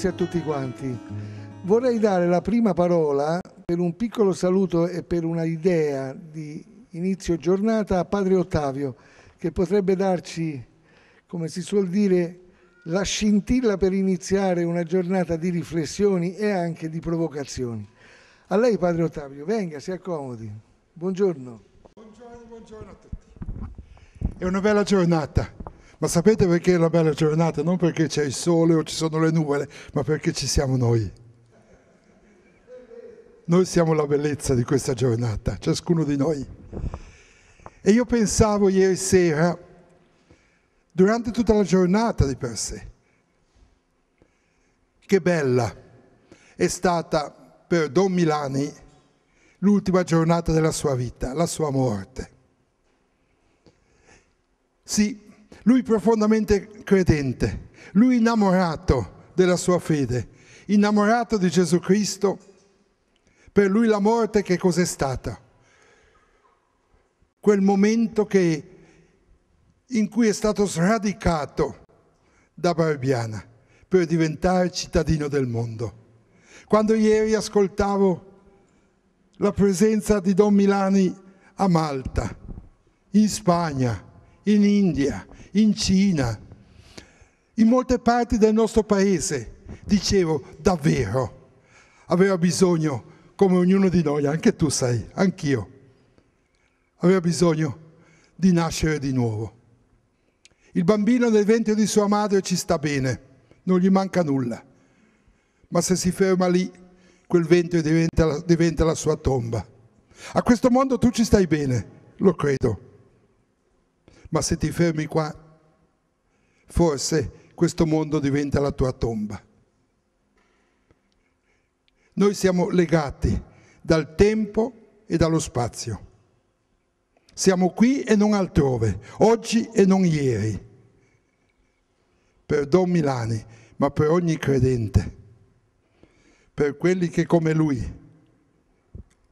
Natalizia a tutti quanti. Vorrei dare la prima parola per un piccolo saluto e per una idea di inizio giornata a Padre Ottavio, che potrebbe darci, come si suol dire, la scintilla per iniziare una giornata di riflessioni e anche di provocazioni. A lei, Padre Ottavio, venga, si accomodi. Buongiorno. Buongiorno, buongiorno a tutti. È una bella giornata. Ma sapete perché è una bella giornata? Non perché c'è il sole o ci sono le nuvole, ma perché ci siamo noi. Noi siamo la bellezza di questa giornata, ciascuno di noi. E io pensavo ieri sera, durante tutta la giornata di per sé, che bella è stata per Don Milani l'ultima giornata della sua vita, la sua morte. Sì, lui profondamente credente, lui innamorato della sua fede, innamorato di Gesù Cristo, per lui la morte che cos'è stata? Quel momento che, in cui è stato sradicato da Barbiana per diventare cittadino del mondo. Quando ieri ascoltavo la presenza di Don Milani a Malta, in Spagna, in India, in Cina, in molte parti del nostro paese. Dicevo, davvero, aveva bisogno, come ognuno di noi, anche tu sai, anch'io, aveva bisogno di nascere di nuovo. Il bambino nel ventre di sua madre ci sta bene, non gli manca nulla, ma se si ferma lì, quel ventre diventa, diventa la sua tomba. A questo mondo tu ci stai bene, lo credo ma se ti fermi qua, forse questo mondo diventa la tua tomba. Noi siamo legati dal tempo e dallo spazio. Siamo qui e non altrove, oggi e non ieri. Per Don Milani, ma per ogni credente, per quelli che come lui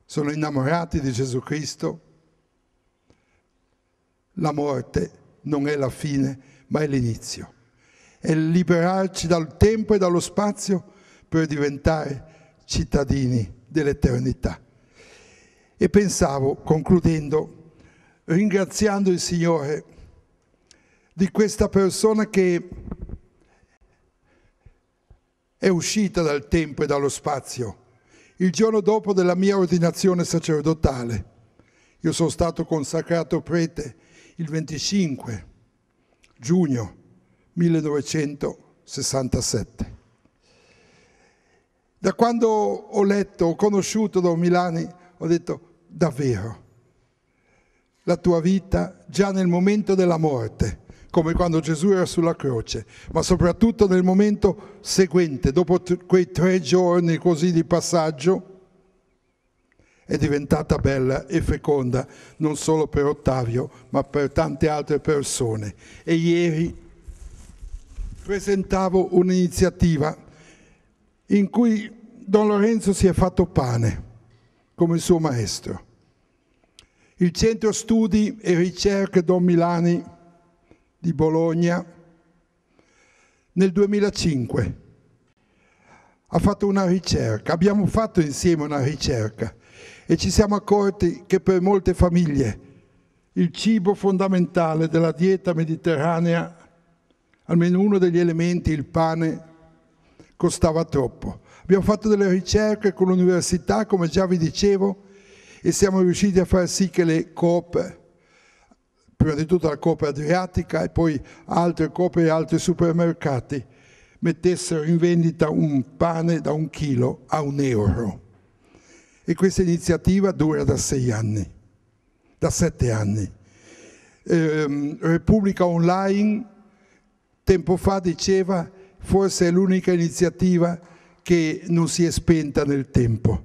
sono innamorati di Gesù Cristo la morte non è la fine, ma è l'inizio. È liberarci dal tempo e dallo spazio per diventare cittadini dell'eternità. E pensavo, concludendo, ringraziando il Signore di questa persona che è uscita dal tempo e dallo spazio. Il giorno dopo della mia ordinazione sacerdotale, io sono stato consacrato prete il 25 giugno 1967. Da quando ho letto, ho conosciuto Don Milani, ho detto davvero, la tua vita già nel momento della morte, come quando Gesù era sulla croce, ma soprattutto nel momento seguente, dopo quei tre giorni così di passaggio, è diventata bella e feconda non solo per Ottavio, ma per tante altre persone. E ieri presentavo un'iniziativa in cui Don Lorenzo si è fatto pane come suo maestro. Il Centro Studi e Ricerche Don Milani di Bologna nel 2005 ha fatto una ricerca, abbiamo fatto insieme una ricerca e ci siamo accorti che per molte famiglie il cibo fondamentale della dieta mediterranea, almeno uno degli elementi, il pane, costava troppo. Abbiamo fatto delle ricerche con l'università, come già vi dicevo, e siamo riusciti a far sì che le coop, prima di tutto la coppa adriatica e poi altre coop e altri supermercati, mettessero in vendita un pane da un chilo a un euro e questa iniziativa dura da sei anni, da sette anni. Eh, Repubblica Online tempo fa diceva forse è l'unica iniziativa che non si è spenta nel tempo,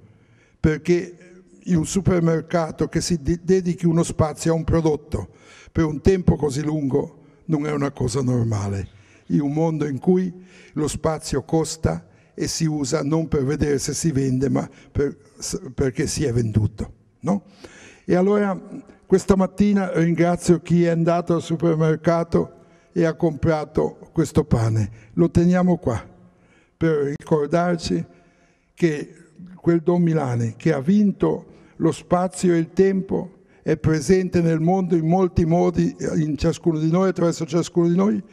perché in un supermercato che si dedichi uno spazio a un prodotto per un tempo così lungo non è una cosa normale, in un mondo in cui lo spazio costa e si usa non per vedere se si vende, ma per, perché si è venduto. No? E allora questa mattina ringrazio chi è andato al supermercato e ha comprato questo pane. Lo teniamo qua per ricordarci che quel Don Milani che ha vinto lo spazio e il tempo è presente nel mondo in molti modi, in ciascuno di noi, attraverso ciascuno di noi,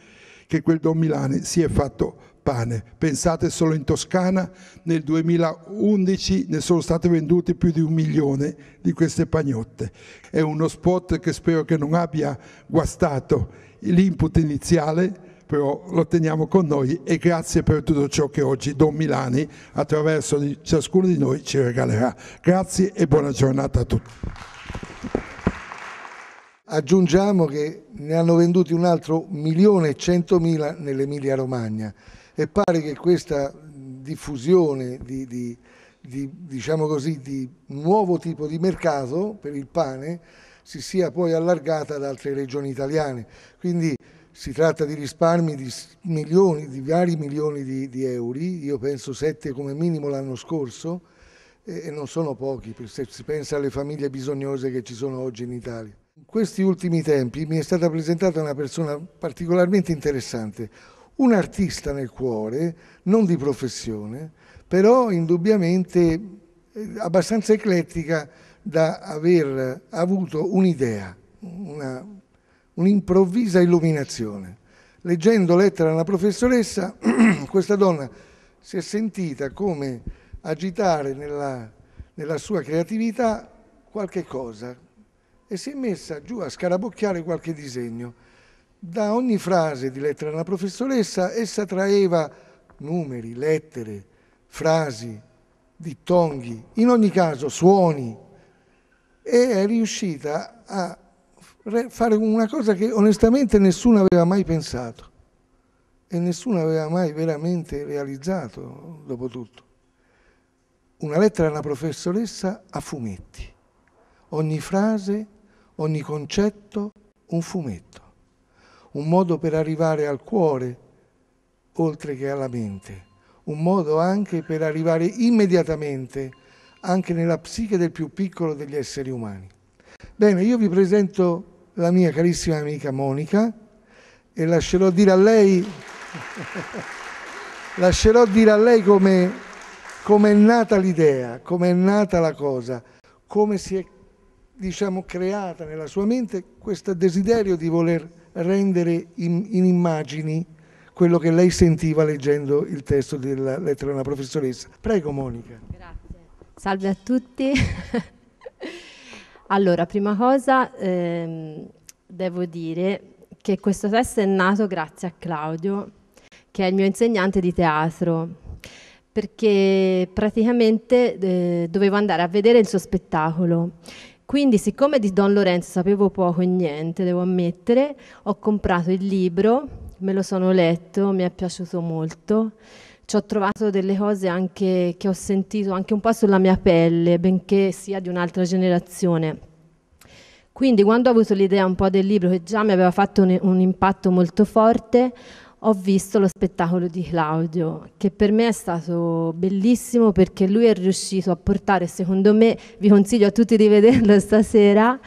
che quel Don Milani si è fatto pane. Pensate solo in Toscana nel 2011 ne sono state vendute più di un milione di queste pagnotte. È uno spot che spero che non abbia guastato l'input iniziale, però lo teniamo con noi e grazie per tutto ciò che oggi Don Milani attraverso di ciascuno di noi ci regalerà. Grazie e buona giornata a tutti. Aggiungiamo che ne hanno venduti un altro milione e centomila nell'Emilia Romagna. E pare che questa diffusione di, di, di, diciamo così, di nuovo tipo di mercato per il pane si sia poi allargata ad altre regioni italiane. Quindi si tratta di risparmi di milioni, di vari milioni di, di euro, io penso sette come minimo l'anno scorso, e, e non sono pochi, se si pensa alle famiglie bisognose che ci sono oggi in Italia. In questi ultimi tempi mi è stata presentata una persona particolarmente interessante, un artista nel cuore, non di professione, però indubbiamente eh, abbastanza eclettica da aver avuto un'idea, una, un'improvvisa illuminazione. Leggendo lettera a una professoressa, questa donna si è sentita come agitare nella, nella sua creatività qualche cosa e si è messa giù a scarabocchiare qualche disegno da ogni frase di lettera alla professoressa essa traeva numeri, lettere, frasi, dittonghi, in ogni caso suoni, e è riuscita a fare una cosa che onestamente nessuno aveva mai pensato e nessuno aveva mai veramente realizzato, dopo tutto. Una lettera alla professoressa a fumetti. Ogni frase, ogni concetto, un fumetto un modo per arrivare al cuore oltre che alla mente, un modo anche per arrivare immediatamente anche nella psiche del più piccolo degli esseri umani. Bene, io vi presento la mia carissima amica Monica e lascerò dire a lei, lascerò dire a lei come, come è nata l'idea, come è nata la cosa, come si è diciamo, creata nella sua mente questo desiderio di voler rendere in, in immagini quello che lei sentiva leggendo il testo della lettera della professoressa. Prego Monica. Grazie. Salve a tutti. allora, prima cosa ehm, devo dire che questo testo è nato grazie a Claudio, che è il mio insegnante di teatro, perché praticamente eh, dovevo andare a vedere il suo spettacolo quindi siccome di Don Lorenzo sapevo poco e niente, devo ammettere, ho comprato il libro, me lo sono letto, mi è piaciuto molto. Ci ho trovato delle cose anche che ho sentito anche un po' sulla mia pelle, benché sia di un'altra generazione. Quindi quando ho avuto l'idea un po' del libro che già mi aveva fatto un, un impatto molto forte, ho visto lo spettacolo di Claudio, che per me è stato bellissimo perché lui è riuscito a portare, secondo me, vi consiglio a tutti di vederlo stasera,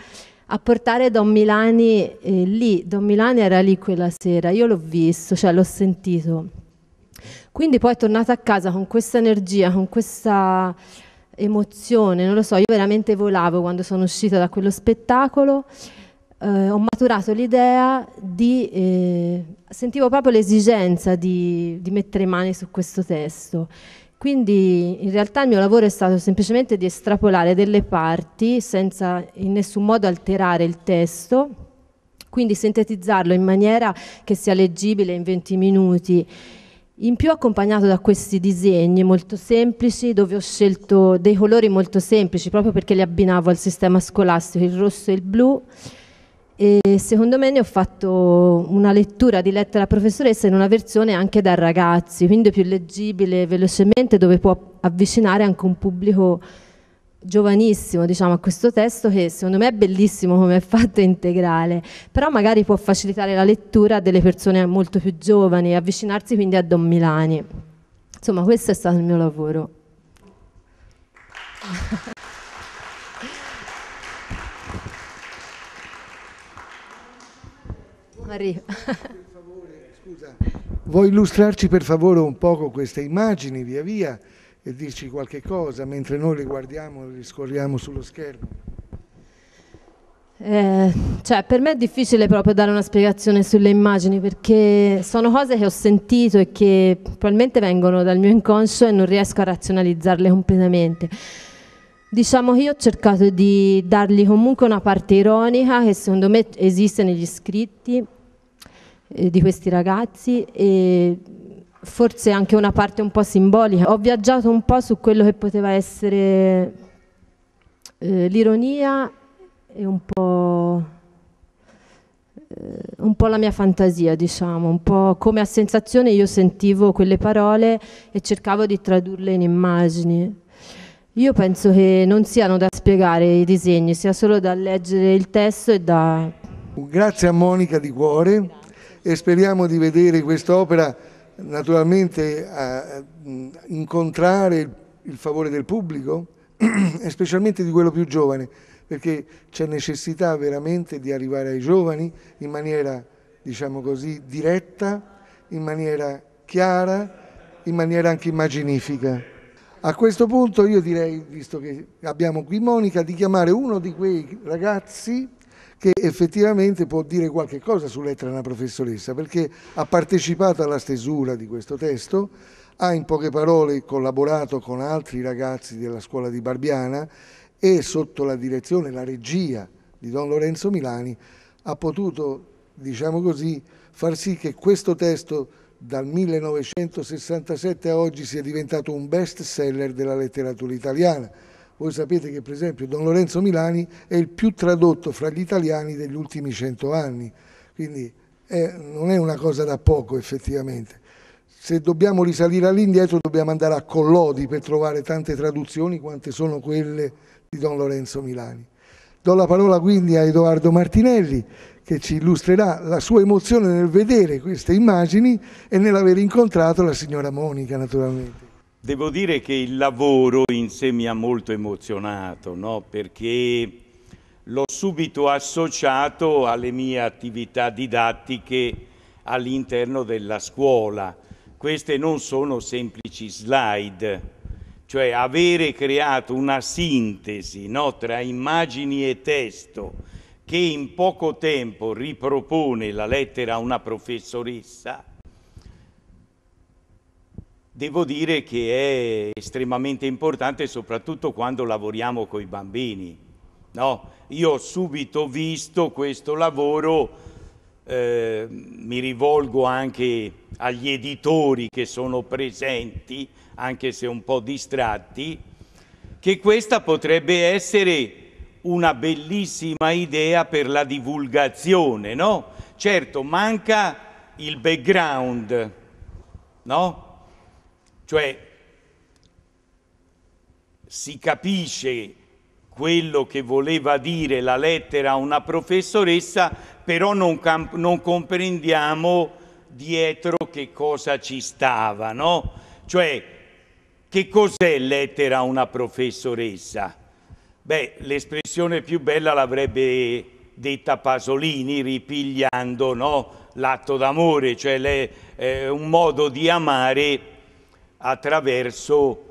a portare Don Milani eh, lì. Don Milani era lì quella sera, io l'ho visto, cioè l'ho sentito. Quindi poi è tornata a casa con questa energia, con questa emozione, non lo so, io veramente volavo quando sono uscita da quello spettacolo eh, ho maturato l'idea di, eh, sentivo proprio l'esigenza di, di mettere mani su questo testo. Quindi in realtà il mio lavoro è stato semplicemente di estrapolare delle parti senza in nessun modo alterare il testo, quindi sintetizzarlo in maniera che sia leggibile in 20 minuti. In più accompagnato da questi disegni molto semplici dove ho scelto dei colori molto semplici proprio perché li abbinavo al sistema scolastico, il rosso e il blu e secondo me ne ho fatto una lettura di lettera professoressa in una versione anche da ragazzi, quindi più leggibile velocemente dove può avvicinare anche un pubblico giovanissimo diciamo, a questo testo che secondo me è bellissimo come è fatto integrale, però magari può facilitare la lettura delle persone molto più giovani e avvicinarsi quindi a Don Milani. Insomma questo è stato il mio lavoro. Applausi. Arrivo. Scusa, vuoi illustrarci per favore un poco queste immagini via via e dirci qualche cosa mentre noi le guardiamo e le scorriamo sullo schermo? Eh, cioè, per me è difficile proprio dare una spiegazione sulle immagini perché sono cose che ho sentito e che probabilmente vengono dal mio inconscio e non riesco a razionalizzarle completamente. Diciamo che io ho cercato di dargli comunque una parte ironica che secondo me esiste negli scritti eh, di questi ragazzi e forse anche una parte un po' simbolica. Ho viaggiato un po' su quello che poteva essere eh, l'ironia e un po', eh, un po' la mia fantasia, diciamo, un po' come a sensazione io sentivo quelle parole e cercavo di tradurle in immagini. Io penso che non siano da spiegare i disegni, sia solo da leggere il testo e da... Grazie a Monica di cuore e speriamo di vedere quest'opera naturalmente a incontrare il favore del pubblico e specialmente di quello più giovane, perché c'è necessità veramente di arrivare ai giovani in maniera, diciamo così, diretta, in maniera chiara, in maniera anche immaginifica. A questo punto io direi, visto che abbiamo qui Monica, di chiamare uno di quei ragazzi che effettivamente può dire qualche cosa sull'Etra una professoressa, perché ha partecipato alla stesura di questo testo, ha in poche parole collaborato con altri ragazzi della scuola di Barbiana e sotto la direzione, la regia di Don Lorenzo Milani ha potuto, diciamo così, far sì che questo testo dal 1967 a oggi sia diventato un best seller della letteratura italiana voi sapete che per esempio Don Lorenzo Milani è il più tradotto fra gli italiani degli ultimi cento anni, quindi è, non è una cosa da poco effettivamente. Se dobbiamo risalire all'indietro dobbiamo andare a Collodi per trovare tante traduzioni quante sono quelle di Don Lorenzo Milani. Do la parola quindi a Edoardo Martinelli che ci illustrerà la sua emozione nel vedere queste immagini e nell'aver incontrato la signora Monica naturalmente. Devo dire che il lavoro in sé mi ha molto emozionato, no? perché l'ho subito associato alle mie attività didattiche all'interno della scuola. Queste non sono semplici slide, cioè avere creato una sintesi no? tra immagini e testo che in poco tempo ripropone la lettera a una professoressa devo dire che è estremamente importante soprattutto quando lavoriamo con i bambini. No? Io ho subito visto questo lavoro, eh, mi rivolgo anche agli editori che sono presenti, anche se un po' distratti, che questa potrebbe essere una bellissima idea per la divulgazione, no? Certo, manca il background, no? Cioè si capisce quello che voleva dire la lettera a una professoressa, però non, non comprendiamo dietro che cosa ci stava, no? Cioè, che cos'è lettera a una professoressa? Beh, l'espressione più bella l'avrebbe detta Pasolini ripigliando no? l'atto d'amore, cioè le, eh, un modo di amare attraverso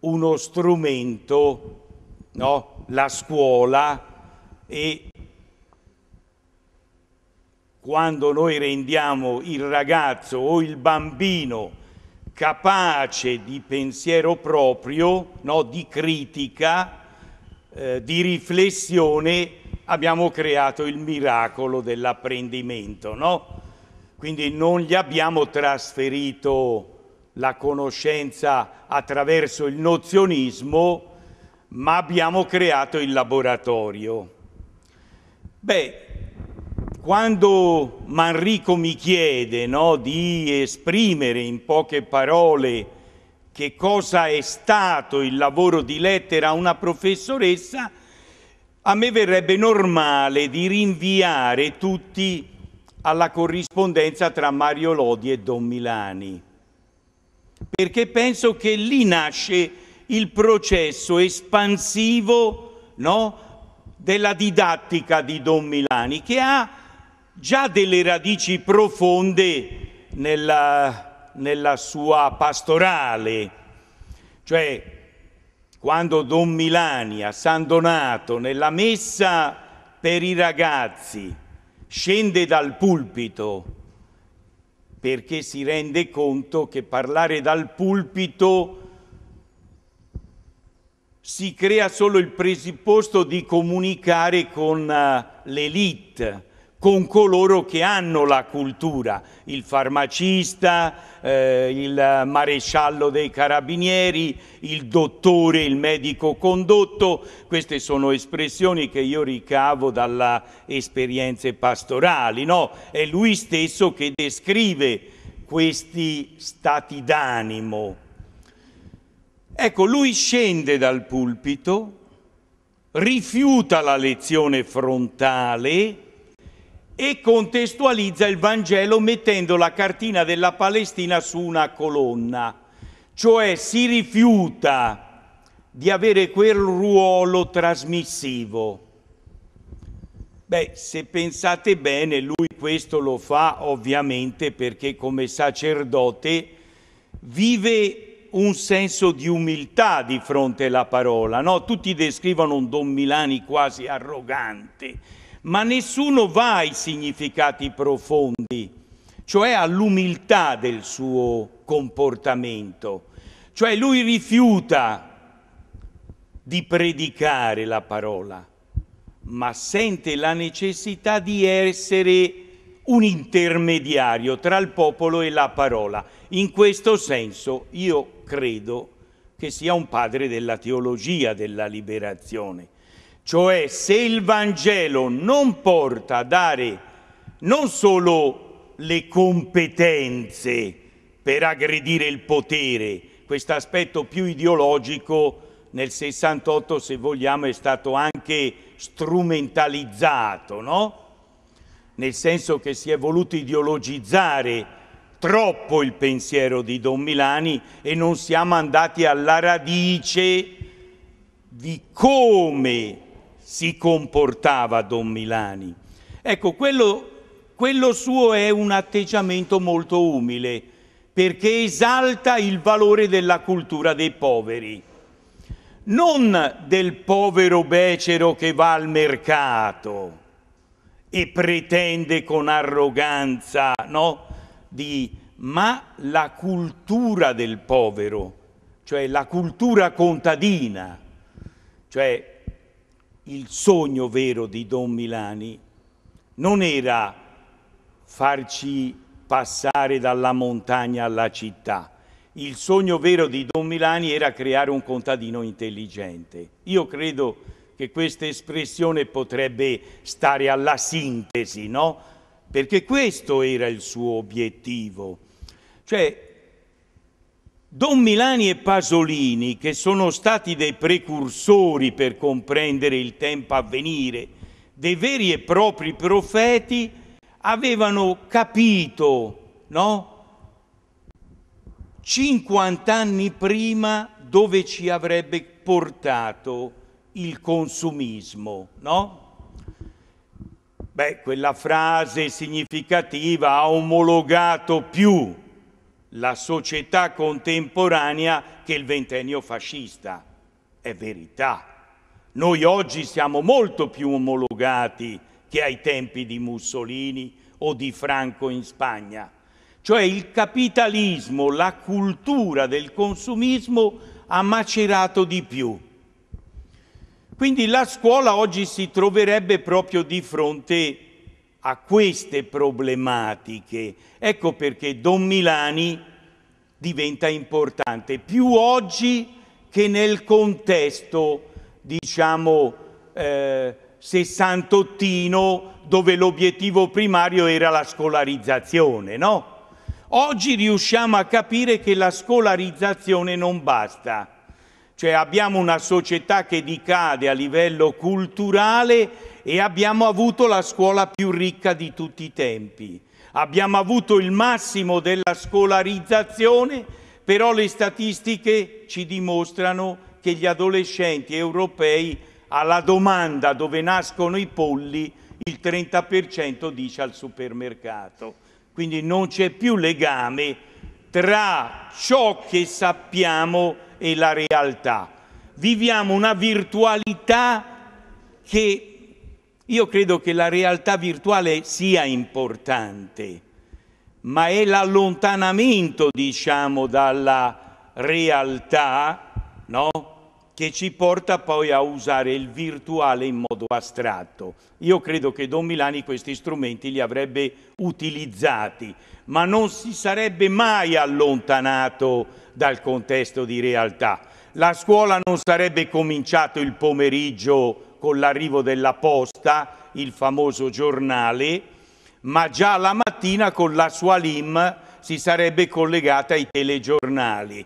uno strumento, no? la scuola e quando noi rendiamo il ragazzo o il bambino capace di pensiero proprio, no? di critica, eh, di riflessione, abbiamo creato il miracolo dell'apprendimento. No? Quindi non gli abbiamo trasferito la conoscenza attraverso il nozionismo, ma abbiamo creato il laboratorio. Beh, quando Manrico mi chiede no, di esprimere in poche parole che cosa è stato il lavoro di lettera a una professoressa, a me verrebbe normale di rinviare tutti alla corrispondenza tra Mario Lodi e Don Milani perché penso che lì nasce il processo espansivo no, della didattica di Don Milani, che ha già delle radici profonde nella, nella sua pastorale. Cioè, quando Don Milani a San Donato, nella messa per i ragazzi, scende dal pulpito perché si rende conto che parlare dal pulpito si crea solo il presupposto di comunicare con eh, l'elite con coloro che hanno la cultura, il farmacista, eh, il maresciallo dei carabinieri, il dottore, il medico condotto, queste sono espressioni che io ricavo dalle esperienze pastorali, no? È lui stesso che descrive questi stati d'animo. Ecco, lui scende dal pulpito, rifiuta la lezione frontale, e contestualizza il Vangelo mettendo la cartina della Palestina su una colonna, cioè si rifiuta di avere quel ruolo trasmissivo. Beh, se pensate bene, lui questo lo fa ovviamente perché come sacerdote vive un senso di umiltà di fronte alla parola, no? Tutti descrivono un Don Milani quasi arrogante, ma nessuno va ai significati profondi, cioè all'umiltà del suo comportamento. Cioè lui rifiuta di predicare la parola, ma sente la necessità di essere un intermediario tra il popolo e la parola. In questo senso io credo che sia un padre della teologia della liberazione cioè se il Vangelo non porta a dare non solo le competenze per aggredire il potere, questo aspetto più ideologico nel 68 se vogliamo è stato anche strumentalizzato, no? nel senso che si è voluto ideologizzare troppo il pensiero di Don Milani e non siamo andati alla radice di come si comportava Don Milani. Ecco, quello, quello suo è un atteggiamento molto umile perché esalta il valore della cultura dei poveri, non del povero becero che va al mercato e pretende con arroganza, no? Di, ma la cultura del povero, cioè la cultura contadina, cioè il sogno vero di Don Milani non era farci passare dalla montagna alla città. Il sogno vero di Don Milani era creare un contadino intelligente. Io credo che questa espressione potrebbe stare alla sintesi, no? Perché questo era il suo obiettivo. Cioè, Don Milani e Pasolini, che sono stati dei precursori per comprendere il tempo a venire, dei veri e propri profeti, avevano capito, no? 50 anni prima dove ci avrebbe portato il consumismo, no? Beh, quella frase significativa ha omologato più la società contemporanea che il ventennio fascista. È verità. Noi oggi siamo molto più omologati che ai tempi di Mussolini o di Franco in Spagna. Cioè il capitalismo, la cultura del consumismo ha macerato di più. Quindi la scuola oggi si troverebbe proprio di fronte a queste problematiche. Ecco perché Don Milani diventa importante, più oggi che nel contesto, diciamo, eh, sessantottino, dove l'obiettivo primario era la scolarizzazione, no? Oggi riusciamo a capire che la scolarizzazione non basta, cioè abbiamo una società che decade a livello culturale e abbiamo avuto la scuola più ricca di tutti i tempi. Abbiamo avuto il massimo della scolarizzazione, però le statistiche ci dimostrano che gli adolescenti europei alla domanda dove nascono i polli il 30% dice al supermercato. Quindi non c'è più legame tra ciò che sappiamo e la realtà. Viviamo una virtualità che io credo che la realtà virtuale sia importante, ma è l'allontanamento, diciamo, dalla realtà, no? che ci porta poi a usare il virtuale in modo astratto. Io credo che Don Milani questi strumenti li avrebbe utilizzati, ma non si sarebbe mai allontanato dal contesto di realtà. La scuola non sarebbe cominciato il pomeriggio con l'arrivo della posta, il famoso giornale, ma già la mattina con la sua LIM si sarebbe collegata ai telegiornali.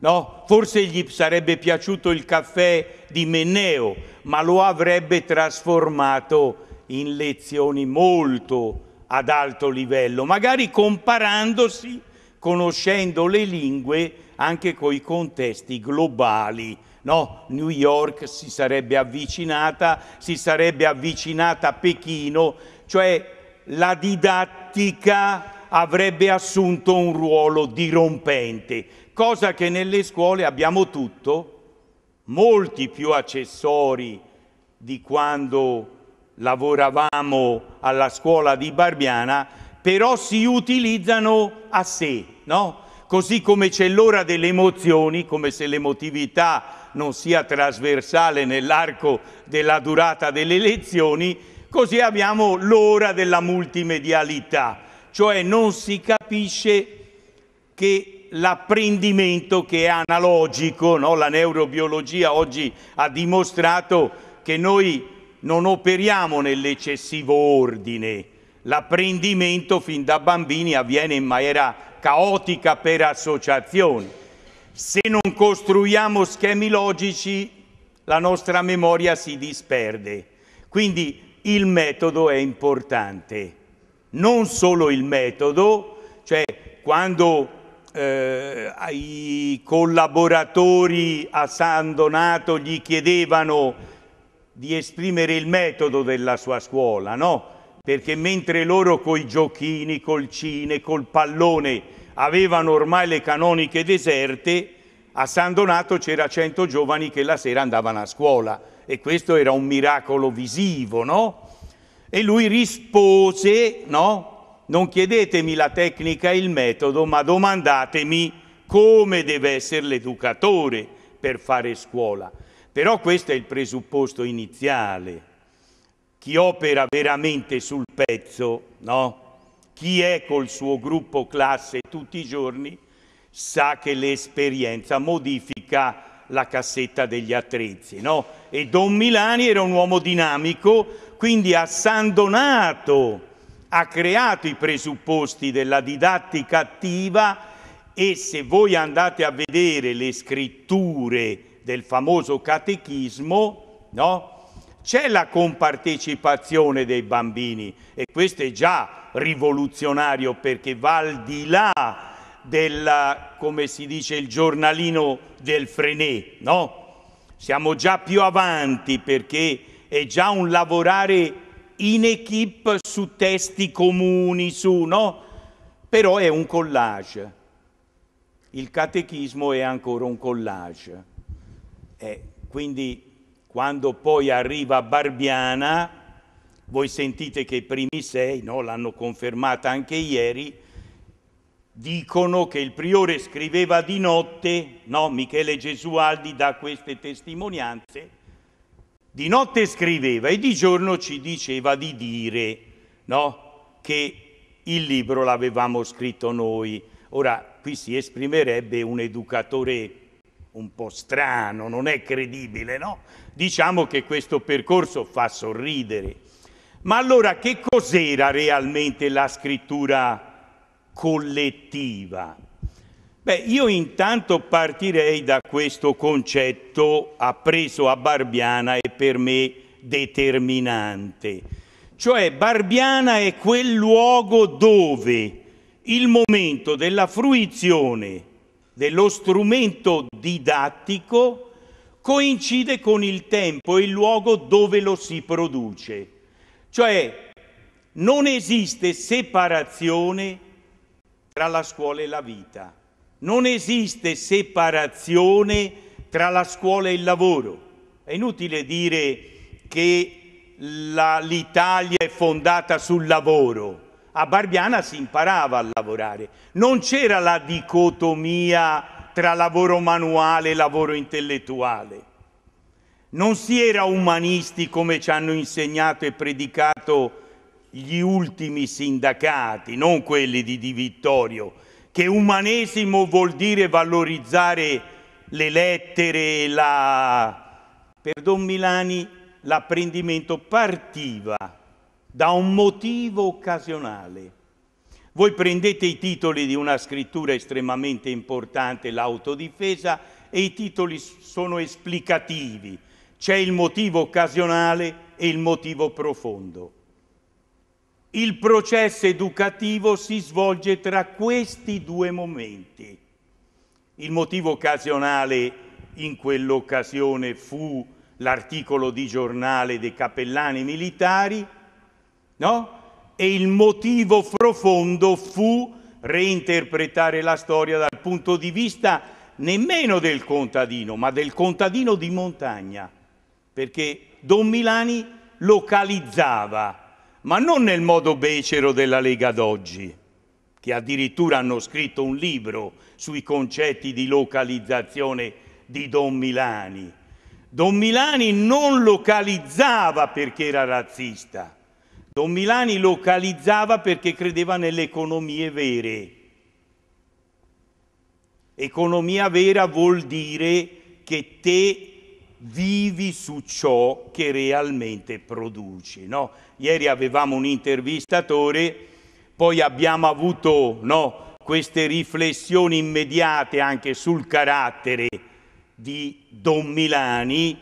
No? Forse gli sarebbe piaciuto il caffè di Menneo, ma lo avrebbe trasformato in lezioni molto ad alto livello, magari comparandosi, conoscendo le lingue anche coi contesti globali No, New York si sarebbe avvicinata, si sarebbe avvicinata a Pechino, cioè la didattica avrebbe assunto un ruolo dirompente, cosa che nelle scuole abbiamo tutto, molti più accessori di quando lavoravamo alla scuola di Barbiana, però si utilizzano a sé, no? Così come c'è l'ora delle emozioni, come se l'emotività non sia trasversale nell'arco della durata delle lezioni, così abbiamo l'ora della multimedialità, cioè non si capisce che l'apprendimento che è analogico, no? la neurobiologia oggi ha dimostrato che noi non operiamo nell'eccessivo ordine, l'apprendimento fin da bambini avviene in maniera caotica per associazioni. Se non costruiamo schemi logici, la nostra memoria si disperde. Quindi il metodo è importante. Non solo il metodo, cioè quando eh, i collaboratori a San Donato gli chiedevano di esprimere il metodo della sua scuola, no? perché mentre loro coi giochini, col cine, col pallone avevano ormai le canoniche deserte, a San Donato c'era 100 giovani che la sera andavano a scuola e questo era un miracolo visivo, no? E lui rispose, no? Non chiedetemi la tecnica e il metodo, ma domandatemi come deve essere l'educatore per fare scuola. Però questo è il presupposto iniziale chi opera veramente sul pezzo, no? chi è col suo gruppo classe tutti i giorni, sa che l'esperienza modifica la cassetta degli attrezzi, no? E Don Milani era un uomo dinamico, quindi ha San Donato ha creato i presupposti della didattica attiva e se voi andate a vedere le scritture del famoso catechismo, no? c'è la compartecipazione dei bambini e questo è già rivoluzionario perché va al di là del, come si dice, il giornalino del frenè, no? Siamo già più avanti perché è già un lavorare in equip su testi comuni, su, no? Però è un collage. Il catechismo è ancora un collage. Eh, quindi quando poi arriva Barbiana, voi sentite che i primi sei, no, l'hanno confermata anche ieri, dicono che il priore scriveva di notte, no, Michele Gesualdi dà queste testimonianze, di notte scriveva e di giorno ci diceva di dire no, che il libro l'avevamo scritto noi. Ora, qui si esprimerebbe un educatore un po' strano, non è credibile, no? Diciamo che questo percorso fa sorridere. Ma allora che cos'era realmente la scrittura collettiva? Beh, io intanto partirei da questo concetto appreso a Barbiana e per me determinante. Cioè Barbiana è quel luogo dove il momento della fruizione dello strumento didattico coincide con il tempo e il luogo dove lo si produce. Cioè non esiste separazione tra la scuola e la vita, non esiste separazione tra la scuola e il lavoro. È inutile dire che la, l'Italia è fondata sul lavoro. A Barbiana si imparava a lavorare, non c'era la dicotomia tra lavoro manuale e lavoro intellettuale. Non si era umanisti come ci hanno insegnato e predicato gli ultimi sindacati, non quelli di Di Vittorio, che umanesimo vuol dire valorizzare le lettere, la... per Don Milani l'apprendimento partiva da un motivo occasionale voi prendete i titoli di una scrittura estremamente importante, l'autodifesa, e i titoli sono esplicativi. C'è il motivo occasionale e il motivo profondo. Il processo educativo si svolge tra questi due momenti. Il motivo occasionale in quell'occasione fu l'articolo di giornale dei cappellani militari, no? e il motivo profondo fu reinterpretare la storia dal punto di vista nemmeno del contadino, ma del contadino di montagna, perché Don Milani localizzava, ma non nel modo becero della Lega d'oggi, che addirittura hanno scritto un libro sui concetti di localizzazione di Don Milani. Don Milani non localizzava perché era razzista, Don Milani localizzava perché credeva nelle economie vere. Economia vera vuol dire che te vivi su ciò che realmente produci. No? Ieri avevamo un intervistatore, poi abbiamo avuto no, queste riflessioni immediate anche sul carattere di Don Milani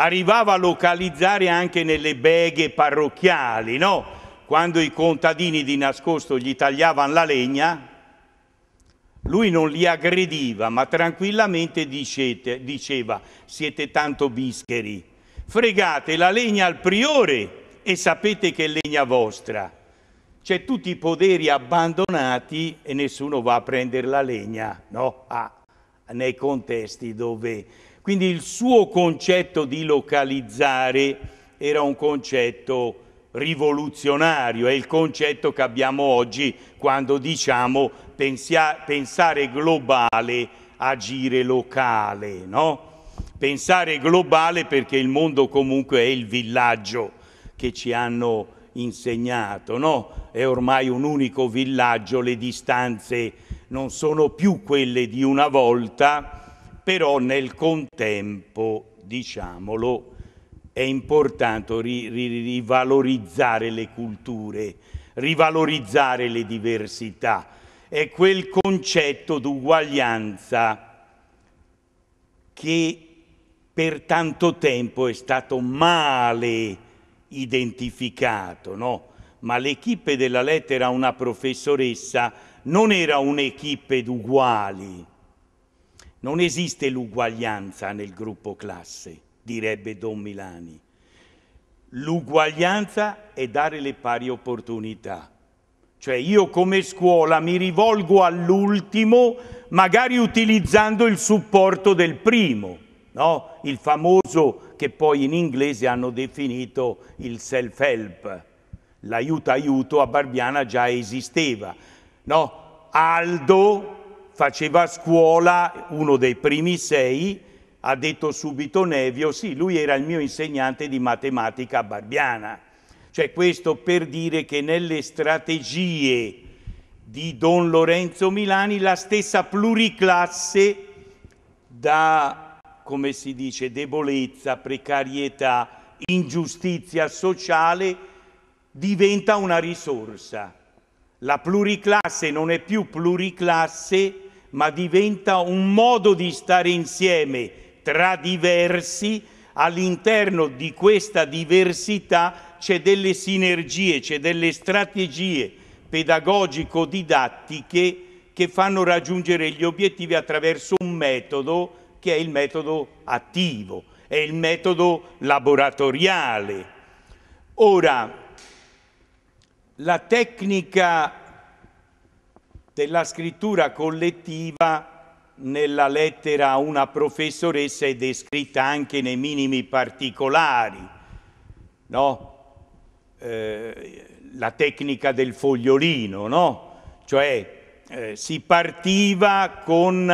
arrivava a localizzare anche nelle beghe parrocchiali, no? quando i contadini di nascosto gli tagliavano la legna, lui non li aggrediva, ma tranquillamente dicete, diceva siete tanto bischeri, fregate la legna al priore e sapete che è legna vostra. C'è tutti i poderi abbandonati e nessuno va a prendere la legna, no? Ah, nei contesti dove quindi il suo concetto di localizzare era un concetto rivoluzionario, è il concetto che abbiamo oggi quando diciamo pensia, pensare globale, agire locale, no? Pensare globale perché il mondo comunque è il villaggio che ci hanno insegnato, no? È ormai un unico villaggio, le distanze non sono più quelle di una volta, però nel contempo, diciamolo, è importante rivalorizzare le culture, rivalorizzare le diversità. È quel concetto d'uguaglianza che per tanto tempo è stato male identificato, no? Ma l'equipe della lettera a una professoressa non era un'equipe d'uguali, non esiste l'uguaglianza nel gruppo classe, direbbe Don Milani. L'uguaglianza è dare le pari opportunità. Cioè io come scuola mi rivolgo all'ultimo, magari utilizzando il supporto del primo, no? il famoso che poi in inglese hanno definito il self-help. L'aiuto aiuto a Barbiana già esisteva. No? Aldo faceva scuola, uno dei primi sei, ha detto subito Nevio, sì, lui era il mio insegnante di matematica Barbiana. Cioè questo per dire che nelle strategie di Don Lorenzo Milani la stessa pluriclasse da, come si dice, debolezza, precarietà, ingiustizia sociale diventa una risorsa. La pluriclasse non è più pluriclasse, ma diventa un modo di stare insieme tra diversi, all'interno di questa diversità c'è delle sinergie, c'è delle strategie pedagogico-didattiche che fanno raggiungere gli obiettivi attraverso un metodo che è il metodo attivo, è il metodo laboratoriale. Ora, la tecnica della scrittura collettiva nella lettera a una professoressa è descritta anche nei minimi particolari, no? eh, la tecnica del fogliolino, no? cioè eh, si partiva con,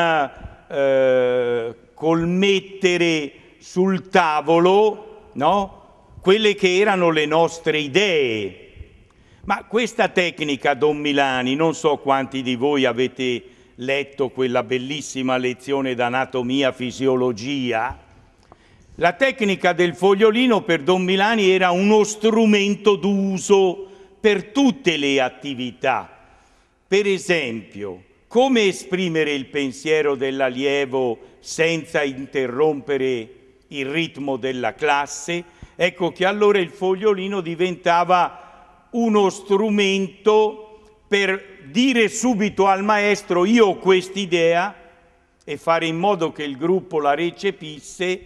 eh, col mettere sul tavolo no? quelle che erano le nostre idee, ma questa tecnica, Don Milani, non so quanti di voi avete letto quella bellissima lezione d'anatomia fisiologia, la tecnica del fogliolino per Don Milani era uno strumento d'uso per tutte le attività. Per esempio, come esprimere il pensiero dell'allievo senza interrompere il ritmo della classe? Ecco che allora il fogliolino diventava uno strumento per dire subito al maestro io ho quest'idea e fare in modo che il gruppo la recepisse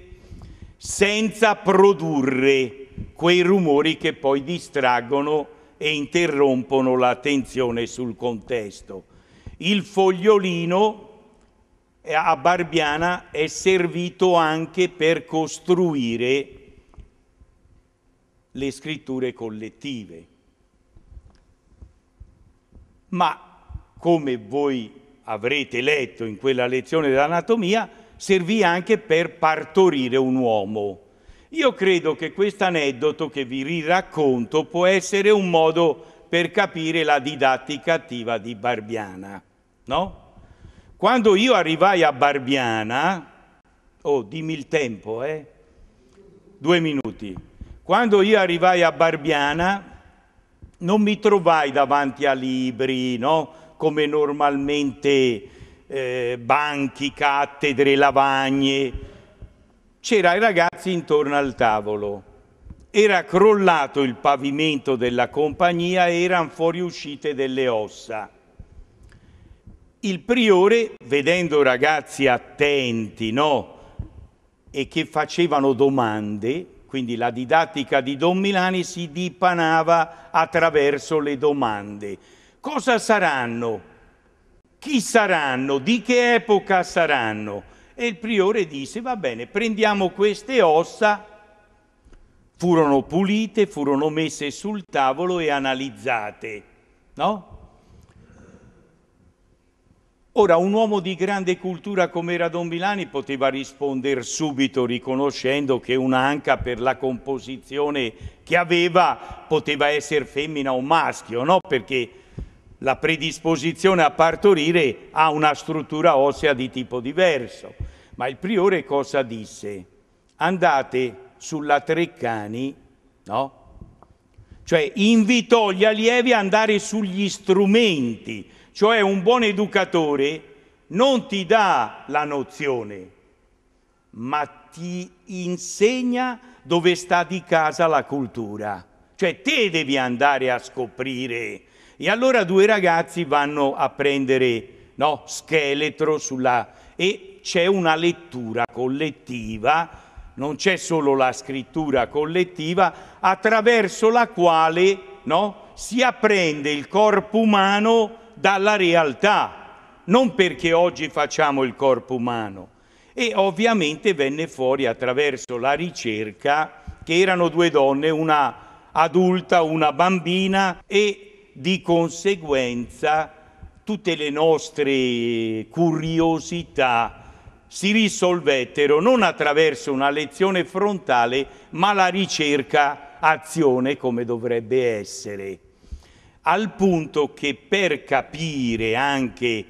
senza produrre quei rumori che poi distraggono e interrompono l'attenzione sul contesto. Il fogliolino eh, a Barbiana è servito anche per costruire le scritture collettive ma come voi avrete letto in quella lezione dell'anatomia, servì anche per partorire un uomo. Io credo che questo aneddoto che vi riracconto può essere un modo per capire la didattica attiva di Barbiana, no? Quando io arrivai a Barbiana, oh, dimmi il tempo, eh? Due minuti. Quando io arrivai a Barbiana, non mi trovai davanti a libri, no? come normalmente eh, banchi, cattedre, lavagne. C'era i ragazzi intorno al tavolo. Era crollato il pavimento della compagnia e erano fuoriuscite delle ossa. Il priore, vedendo ragazzi attenti no? e che facevano domande, quindi la didattica di Don Milani si dipanava attraverso le domande. Cosa saranno? Chi saranno? Di che epoca saranno? E il priore disse, va bene, prendiamo queste ossa, furono pulite, furono messe sul tavolo e analizzate, no? Ora, un uomo di grande cultura come era Don Milani poteva rispondere subito riconoscendo che un'anca per la composizione che aveva poteva essere femmina o maschio, no? Perché la predisposizione a partorire ha una struttura ossea di tipo diverso. Ma il priore cosa disse? Andate sulla Treccani, no? Cioè invitò gli allievi ad andare sugli strumenti, cioè un buon educatore non ti dà la nozione, ma ti insegna dove sta di casa la cultura. Cioè te devi andare a scoprire. E allora due ragazzi vanno a prendere no, scheletro sulla... e c'è una lettura collettiva non c'è solo la scrittura collettiva attraverso la quale no, si apprende il corpo umano dalla realtà, non perché oggi facciamo il corpo umano. E ovviamente venne fuori attraverso la ricerca che erano due donne, una adulta, una bambina e di conseguenza tutte le nostre curiosità si risolvettero non attraverso una lezione frontale, ma la ricerca azione come dovrebbe essere al punto che per capire anche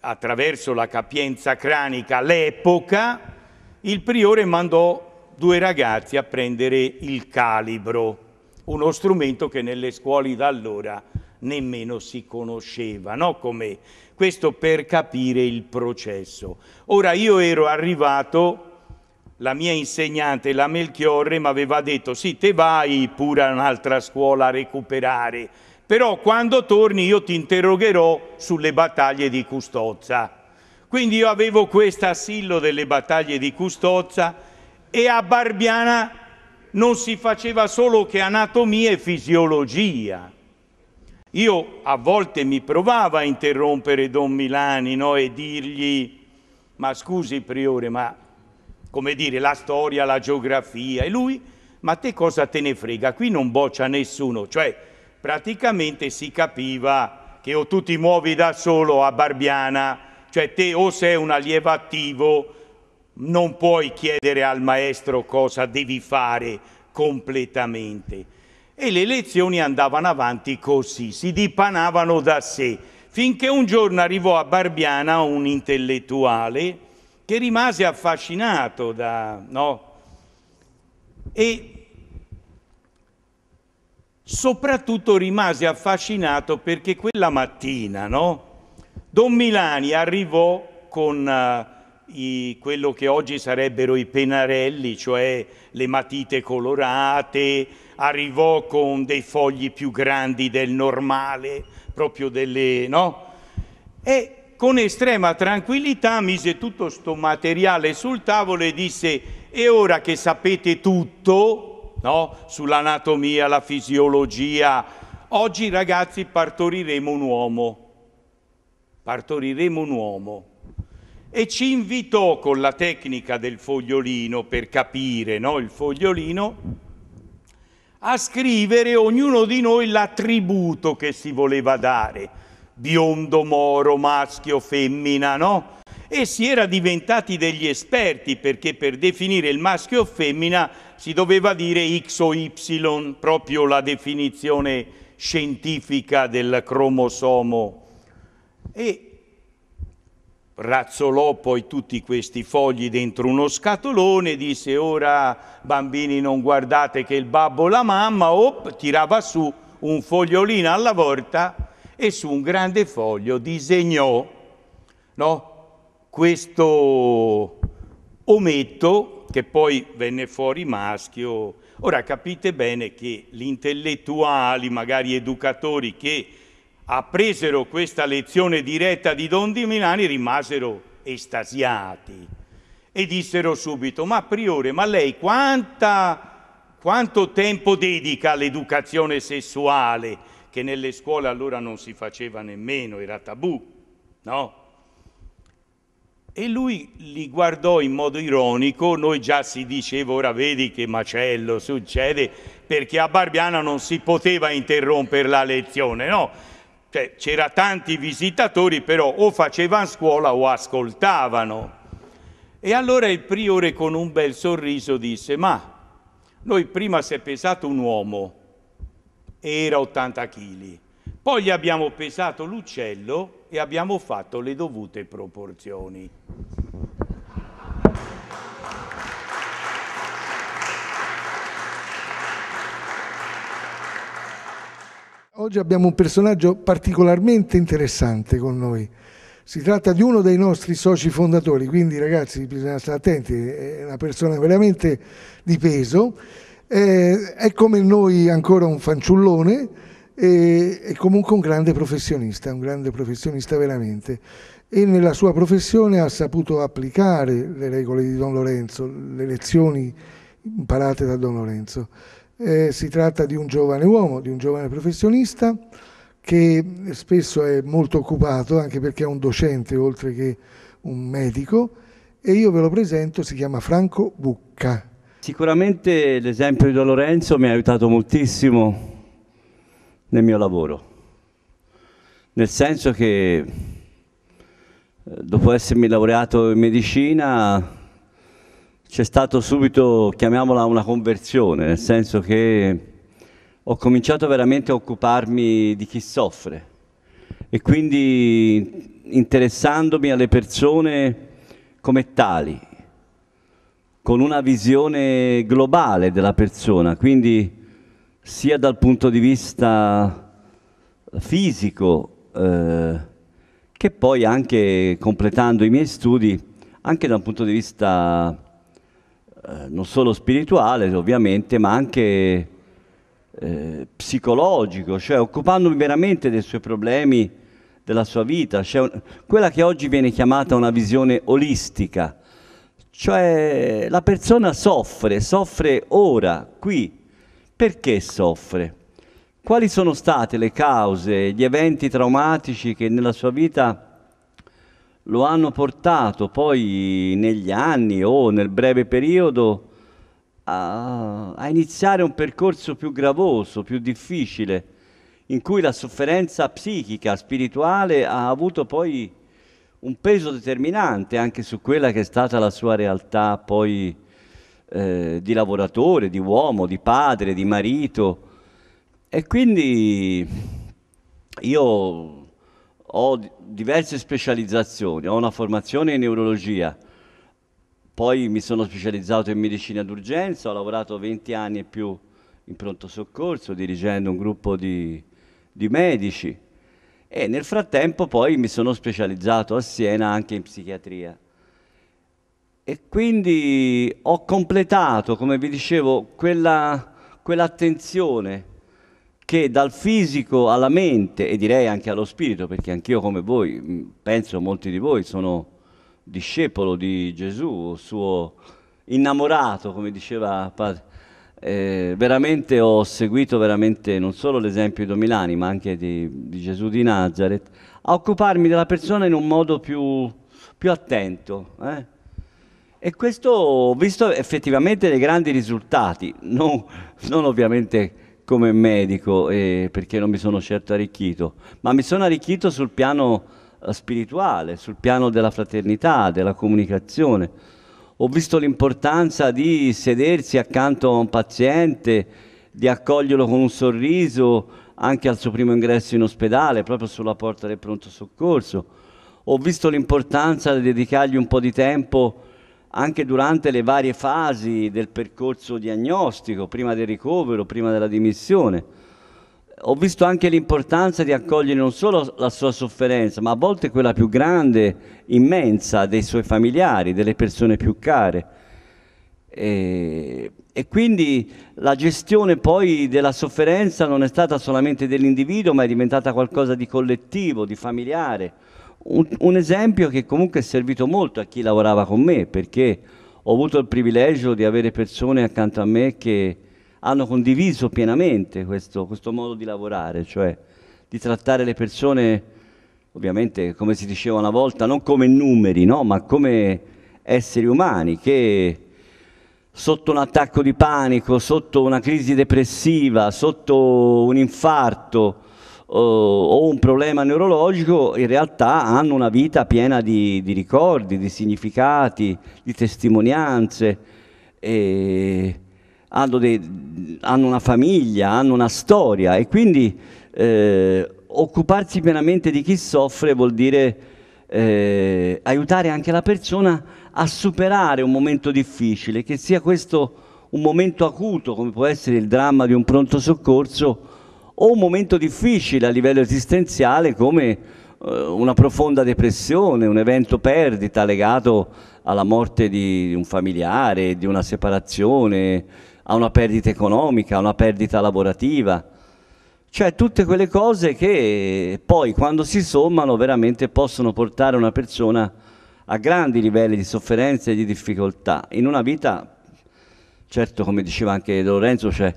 attraverso la capienza cranica l'epoca, il priore mandò due ragazzi a prendere il calibro, uno strumento che nelle scuole da allora nemmeno si conosceva, no? Come questo per capire il processo. Ora io ero arrivato, la mia insegnante, la Melchiorre, mi aveva detto sì, te vai pure a un'altra scuola a recuperare, però quando torni io ti interrogherò sulle battaglie di Custozza. Quindi io avevo questo assillo delle battaglie di Custozza e a Barbiana non si faceva solo che anatomia e fisiologia. Io a volte mi provavo a interrompere Don Milani no, e dirgli, ma scusi priore, ma come dire, la storia, la geografia, e lui, ma te cosa te ne frega, qui non boccia nessuno, cioè praticamente si capiva che o tu ti muovi da solo a Barbiana, cioè te o sei un allievo attivo, non puoi chiedere al maestro cosa devi fare completamente. E le lezioni andavano avanti così, si dipanavano da sé, finché un giorno arrivò a Barbiana un intellettuale che rimase affascinato da... No? E Soprattutto rimase affascinato perché quella mattina, no? Don Milani arrivò con uh, i, quello che oggi sarebbero i penarelli, cioè le matite colorate, arrivò con dei fogli più grandi del normale, proprio delle... no? E con estrema tranquillità mise tutto questo materiale sul tavolo e disse e ora che sapete tutto, no? sull'anatomia, la fisiologia. Oggi ragazzi partoriremo un uomo, partoriremo un uomo. E ci invitò con la tecnica del fogliolino, per capire no? il fogliolino, a scrivere ognuno di noi l'attributo che si voleva dare, biondo, moro, maschio, femmina, no? E si era diventati degli esperti perché per definire il maschio o femmina si doveva dire X o Y, proprio la definizione scientifica del cromosomo. E razzolò poi tutti questi fogli dentro uno scatolone, disse ora bambini non guardate che il babbo o la mamma, op, tirava su un fogliolino alla volta e su un grande foglio disegnò no, questo ometto che poi venne fuori maschio. Ora capite bene che gli intellettuali, magari educatori, che appresero questa lezione diretta di Don di Milani rimasero estasiati e dissero subito, ma Priore, ma lei quanta, quanto tempo dedica all'educazione sessuale? Che nelle scuole allora non si faceva nemmeno, era tabù, no? E lui li guardò in modo ironico, noi già si diceva ora vedi che macello succede, perché a Barbiana non si poteva interrompere la lezione, no? Cioè, c'era tanti visitatori, però o facevano scuola o ascoltavano. E allora il priore con un bel sorriso disse, ma noi prima si è pesato un uomo, era 80 kg, poi gli abbiamo pesato l'uccello e abbiamo fatto le dovute proporzioni. Oggi abbiamo un personaggio particolarmente interessante con noi. Si tratta di uno dei nostri soci fondatori, quindi ragazzi bisogna stare attenti, è una persona veramente di peso. Eh, è come noi ancora un fanciullone, e, e comunque un grande professionista, un grande professionista veramente. E nella sua professione ha saputo applicare le regole di Don Lorenzo, le lezioni imparate da Don Lorenzo. Eh, si tratta di un giovane uomo, di un giovane professionista che spesso è molto occupato, anche perché è un docente oltre che un medico, e io ve lo presento, si chiama Franco Bucca. Sicuramente l'esempio di Don Lorenzo mi ha aiutato moltissimo nel mio lavoro, nel senso che eh, dopo essermi laureato in medicina c'è stato subito, chiamiamola una conversione, nel senso che ho cominciato veramente a occuparmi di chi soffre e quindi interessandomi alle persone come tali, con una visione globale della persona, quindi sia dal punto di vista fisico eh, che poi anche completando i miei studi, anche da un punto di vista eh, non solo spirituale ovviamente, ma anche eh, psicologico, cioè occupandomi veramente dei suoi problemi, della sua vita, cioè un, quella che oggi viene chiamata una visione olistica, cioè la persona soffre, soffre ora, qui, perché soffre? Quali sono state le cause, gli eventi traumatici che nella sua vita lo hanno portato poi negli anni o nel breve periodo a, a, iniziare un percorso più gravoso, più difficile, in cui la sofferenza psichica, spirituale ha avuto poi un peso determinante anche su quella che è stata la sua realtà poi eh, di lavoratore, di uomo, di padre, di marito. E quindi io ho diverse specializzazioni, ho una formazione in neurologia, poi mi sono specializzato in medicina d'urgenza, ho lavorato 20 anni e più in pronto soccorso dirigendo un gruppo di, di medici e nel frattempo poi mi sono specializzato a Siena anche in psichiatria. E quindi ho completato, come vi dicevo, quella, quell'attenzione che dal fisico alla mente e direi anche allo spirito, perché anch'io come voi, penso molti di voi, sono discepolo di Gesù, suo innamorato, come diceva padre. Eh, veramente ho seguito veramente non solo l'esempio di Milani, ma anche di, di, Gesù di Nazareth, a occuparmi della persona in un modo più, più attento. Eh? E questo ho visto effettivamente dei grandi risultati, non, non ovviamente come medico, eh, perché non mi sono certo arricchito, ma mi sono arricchito sul piano eh, spirituale, sul piano della fraternità, della comunicazione. Ho visto l'importanza di sedersi accanto a un paziente, di accoglierlo con un sorriso anche al suo primo ingresso in ospedale, proprio sulla porta del pronto soccorso. Ho visto l'importanza di dedicargli un po' di tempo anche durante le varie fasi del percorso diagnostico, prima del ricovero, prima della dimissione. Ho visto anche l'importanza di accogliere non solo la sua sofferenza, ma a volte quella più grande, immensa, dei suoi familiari, delle persone più care. E, e quindi la gestione poi della sofferenza non è stata solamente dell'individuo, ma è diventata qualcosa di collettivo, di familiare un, un, esempio che comunque è servito molto a chi lavorava con me, perché ho avuto il privilegio di avere persone accanto a me che hanno condiviso pienamente questo, questo modo di lavorare, cioè di trattare le persone, ovviamente come si diceva una volta, non come numeri, no? ma come esseri umani che sotto un attacco di panico, sotto una crisi depressiva, sotto un infarto, eh, o un problema neurologico in realtà hanno una vita piena di, di ricordi, di significati, di testimonianze, hanno, dei, hanno, una famiglia, hanno una storia e quindi eh, occuparsi pienamente di chi soffre vuol dire eh, aiutare anche la persona a superare un momento difficile, che sia questo un momento acuto come può essere il dramma di un pronto soccorso, o un momento difficile a livello esistenziale come eh, una profonda depressione, un evento perdita legato alla morte di un familiare, di una separazione, a una perdita economica, a una perdita lavorativa. Cioè tutte quelle cose che poi quando si sommano veramente possono portare una persona a grandi livelli di sofferenza e di difficoltà in una vita, certo come diceva anche Lorenzo, cioè,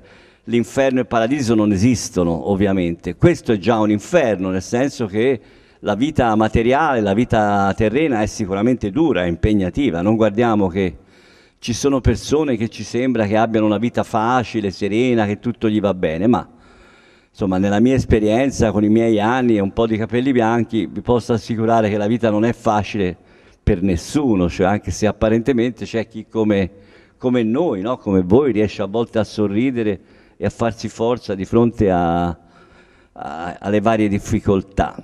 l'inferno e il paradiso non esistono ovviamente, questo è già un inferno nel senso che la vita materiale, la vita terrena è sicuramente dura, è impegnativa, non guardiamo che ci sono persone che ci sembra che abbiano una vita facile, serena, che tutto gli va bene, ma insomma nella mia esperienza con i miei anni e un po' di capelli bianchi vi posso assicurare che la vita non è facile per nessuno, cioè anche se apparentemente c'è chi come, come noi, no? come voi, riesce a volte a sorridere e a farsi forza di fronte a, a, alle varie difficoltà.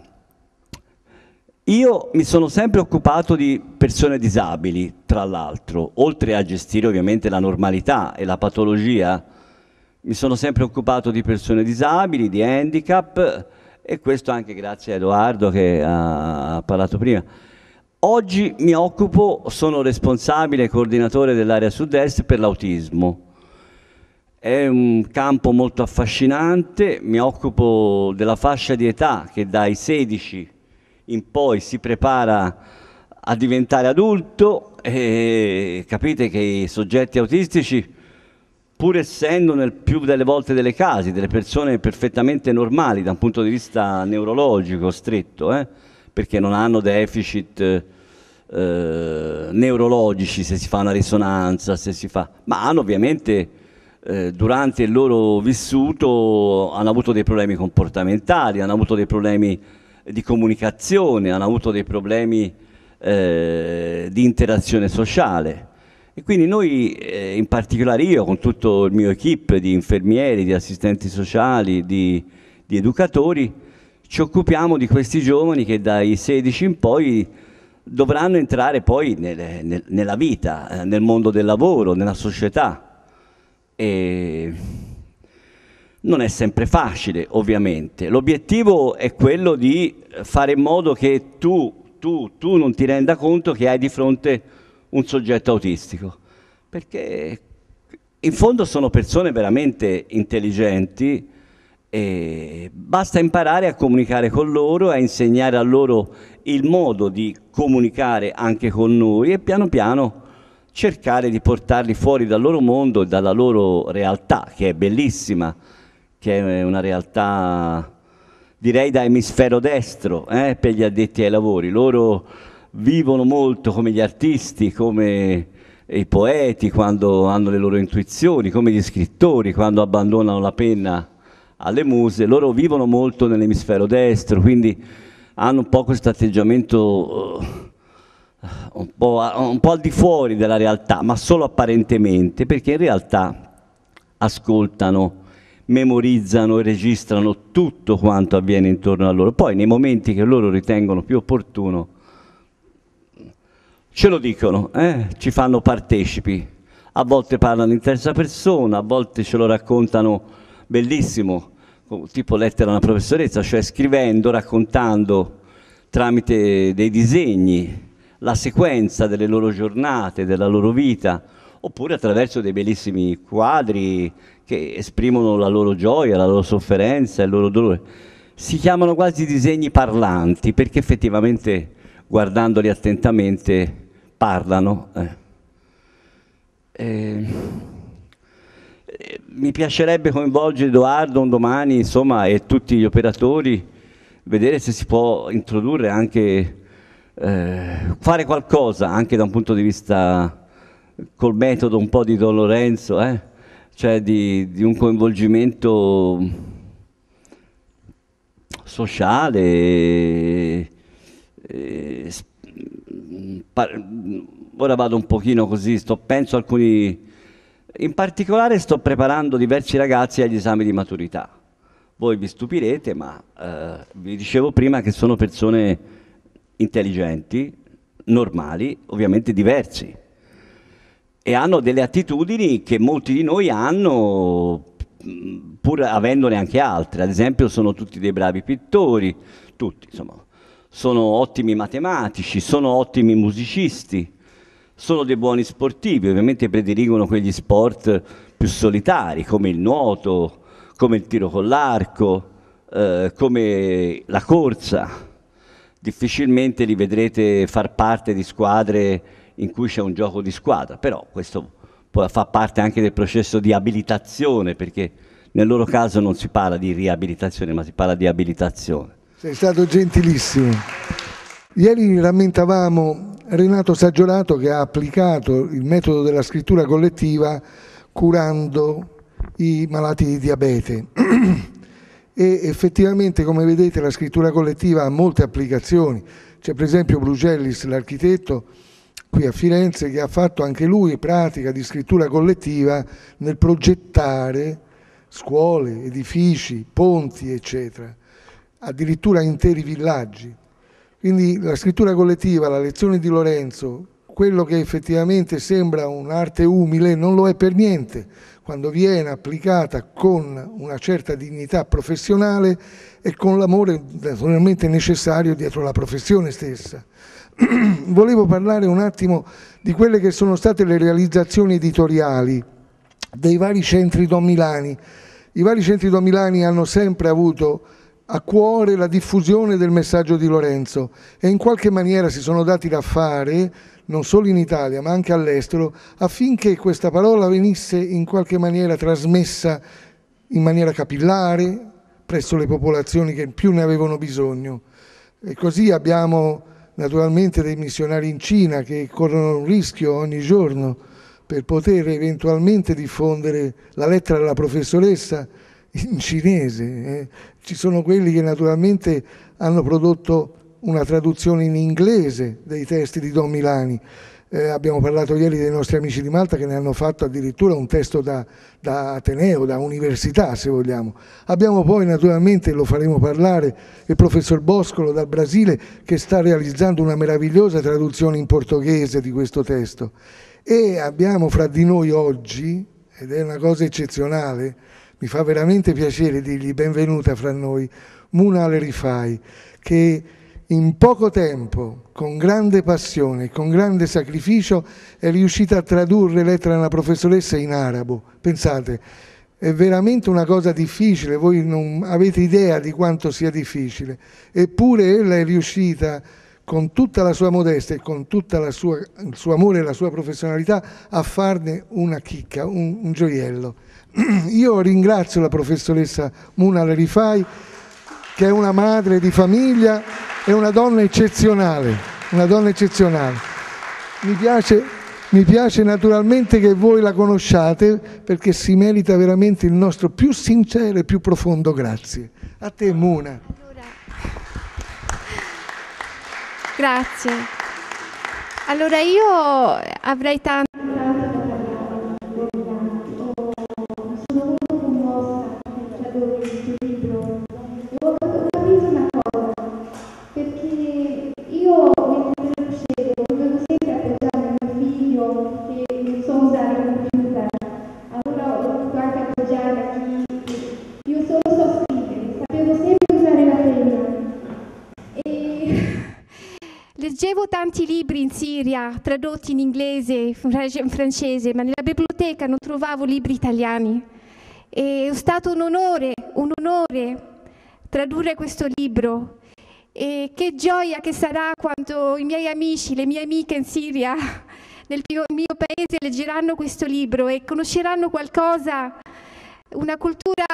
Io mi sono sempre occupato di persone disabili, tra l'altro, oltre a gestire ovviamente la normalità e la patologia, mi sono sempre occupato di persone disabili, di handicap e questo anche grazie a Edoardo che ha parlato prima. Oggi mi occupo, sono responsabile e coordinatore dell'area sud-est per l'autismo è un campo molto affascinante, mi occupo della fascia di età che dai 16 in poi si prepara a diventare adulto e capite che i soggetti autistici pur essendo nel più delle volte delle casi delle persone perfettamente normali da un punto di vista neurologico stretto, eh, perché non hanno deficit eh, neurologici se si fa una risonanza, se si fa, ma hanno ovviamente eh, durante il loro vissuto hanno avuto dei problemi comportamentali, hanno avuto dei problemi di comunicazione, hanno avuto dei problemi eh, di interazione sociale. E quindi noi, eh, in particolare io, con tutto il mio equip di infermieri, di assistenti sociali, di, di educatori, ci occupiamo di questi giovani che dai 16 in poi dovranno entrare poi nelle, nel, nella vita, eh, nel mondo del lavoro, nella società. E non è sempre facile, ovviamente. L'obiettivo è quello di fare in modo che tu, tu, tu non ti renda conto che hai di fronte un soggetto autistico, perché in fondo sono persone veramente intelligenti e basta imparare a comunicare con loro, a insegnare a loro il modo di comunicare anche con noi e piano piano cercare di portarli fuori dal loro mondo, e dalla loro realtà, che è bellissima, che è una realtà direi da emisfero destro eh, per gli addetti ai lavori. Loro vivono molto come gli artisti, come i poeti quando hanno le loro intuizioni, come gli scrittori quando abbandonano la penna alle muse, loro vivono molto nell'emisfero destro, quindi hanno un po' questo atteggiamento un po', un po' al di fuori della realtà, ma solo apparentemente, perché in realtà ascoltano, memorizzano e registrano tutto quanto avviene intorno a loro. Poi nei momenti che loro ritengono più opportuno, ce lo dicono, eh? ci fanno partecipi. A volte parlano in terza persona, a volte ce lo raccontano bellissimo, tipo lettera alla professoressa, cioè scrivendo, raccontando tramite dei disegni la sequenza delle loro giornate, della loro vita, oppure attraverso dei bellissimi quadri che esprimono la loro gioia, la loro sofferenza, il loro dolore. Si chiamano quasi disegni parlanti perché effettivamente guardandoli attentamente parlano. Eh. Ehm, eh, mi piacerebbe coinvolgere Edoardo un domani insomma, e tutti gli operatori, vedere se si può introdurre anche eh, fare qualcosa anche da un punto di vista col metodo un po' di Don Lorenzo, eh? cioè di, di, un coinvolgimento sociale, e, eh, e, ora vado un pochino così, sto, penso alcuni, in particolare sto preparando diversi ragazzi agli esami di maturità. Voi vi stupirete, ma eh, vi dicevo prima che sono persone intelligenti, normali, ovviamente diversi e hanno delle attitudini che molti di noi hanno pur avendone anche altre, ad esempio sono tutti dei bravi pittori, tutti insomma, sono ottimi matematici, sono ottimi musicisti, sono dei buoni sportivi, ovviamente prediligono quegli sport più solitari come il nuoto, come il tiro con l'arco, eh, come la corsa difficilmente li vedrete far parte di squadre in cui c'è un gioco di squadra, però questo fa parte anche del processo di abilitazione, perché nel loro caso non si parla di riabilitazione, ma si parla di abilitazione. Sei stato gentilissimo. Ieri rammentavamo Renato Saggiolato che ha applicato il metodo della scrittura collettiva curando i malati di diabete. e effettivamente come vedete la scrittura collettiva ha molte applicazioni, c'è per esempio Brugellis l'architetto qui a Firenze che ha fatto anche lui pratica di scrittura collettiva nel progettare scuole, edifici, ponti eccetera, addirittura interi villaggi. Quindi la scrittura collettiva, la lezione di Lorenzo, quello che effettivamente sembra un'arte umile non lo è per niente, quando viene applicata con una certa dignità professionale e con l'amore naturalmente necessario dietro la professione stessa. Volevo parlare un attimo di quelle che sono state le realizzazioni editoriali dei vari centri Don Milani. I vari centri Don Milani hanno sempre avuto a cuore la diffusione del messaggio di Lorenzo e in qualche maniera si sono dati da fare, non solo in Italia ma anche all'estero, affinché questa parola venisse in qualche maniera trasmessa in maniera capillare presso le popolazioni che più ne avevano bisogno. E così abbiamo naturalmente dei missionari in Cina che corrono un rischio ogni giorno per poter eventualmente diffondere la lettera della professoressa in cinese. Eh. Ci sono quelli che naturalmente hanno prodotto una traduzione in inglese dei testi di Don Milani. Eh, abbiamo parlato ieri dei nostri amici di Malta che ne hanno fatto addirittura un testo da, da Ateneo, da università se vogliamo. Abbiamo poi naturalmente, lo faremo parlare, il professor Boscolo dal Brasile che sta realizzando una meravigliosa traduzione in portoghese di questo testo. E abbiamo fra di noi oggi, ed è una cosa eccezionale, mi fa veramente piacere dirgli benvenuta fra noi, Muna Al-Rifai, che in poco tempo, con grande passione, con grande sacrificio, è riuscita a tradurre lettera alla professoressa in arabo. Pensate, è veramente una cosa difficile, voi non avete idea di quanto sia difficile, eppure ella è riuscita con tutta la sua modestia e con tutto il suo amore e la sua professionalità a farne una chicca, un, un gioiello. Io ringrazio la professoressa Muna Larifai, che è una madre di famiglia e una donna eccezionale, una donna eccezionale. Mi piace, mi piace naturalmente che voi la conosciate perché si merita veramente il nostro più sincero e più profondo grazie. A te Muna. Grazie. Allora io avrei tanto... libro, ho una cosa, perché io mentre leggevo sempre appoggiare mio figlio che non so usare il computer, allora ho dovuto anche appoggiare a chi io solo so scrivere, sapevo sempre usare la penna. Leggevo tanti libri in Siria, tradotti in inglese, in francese, ma nella biblioteca non trovavo libri italiani. È stato un onore, un onore tradurre questo libro e che gioia che sarà quando i miei amici, le mie amiche in Siria, nel mio, paese, leggeranno questo libro e conosceranno qualcosa, una cultura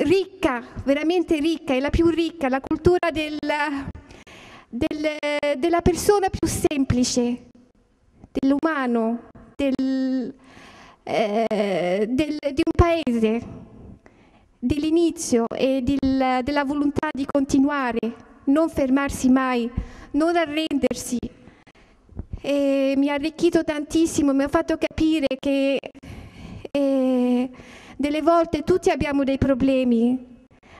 ricca, veramente ricca, è la più ricca, la cultura del, del, della persona più semplice, dell'umano, del, eh, del, di un paese, dell'inizio e del, della volontà di continuare, non fermarsi mai, non arrendersi. E mi ha arricchito tantissimo, mi ha fatto capire che eh, delle volte tutti abbiamo dei problemi,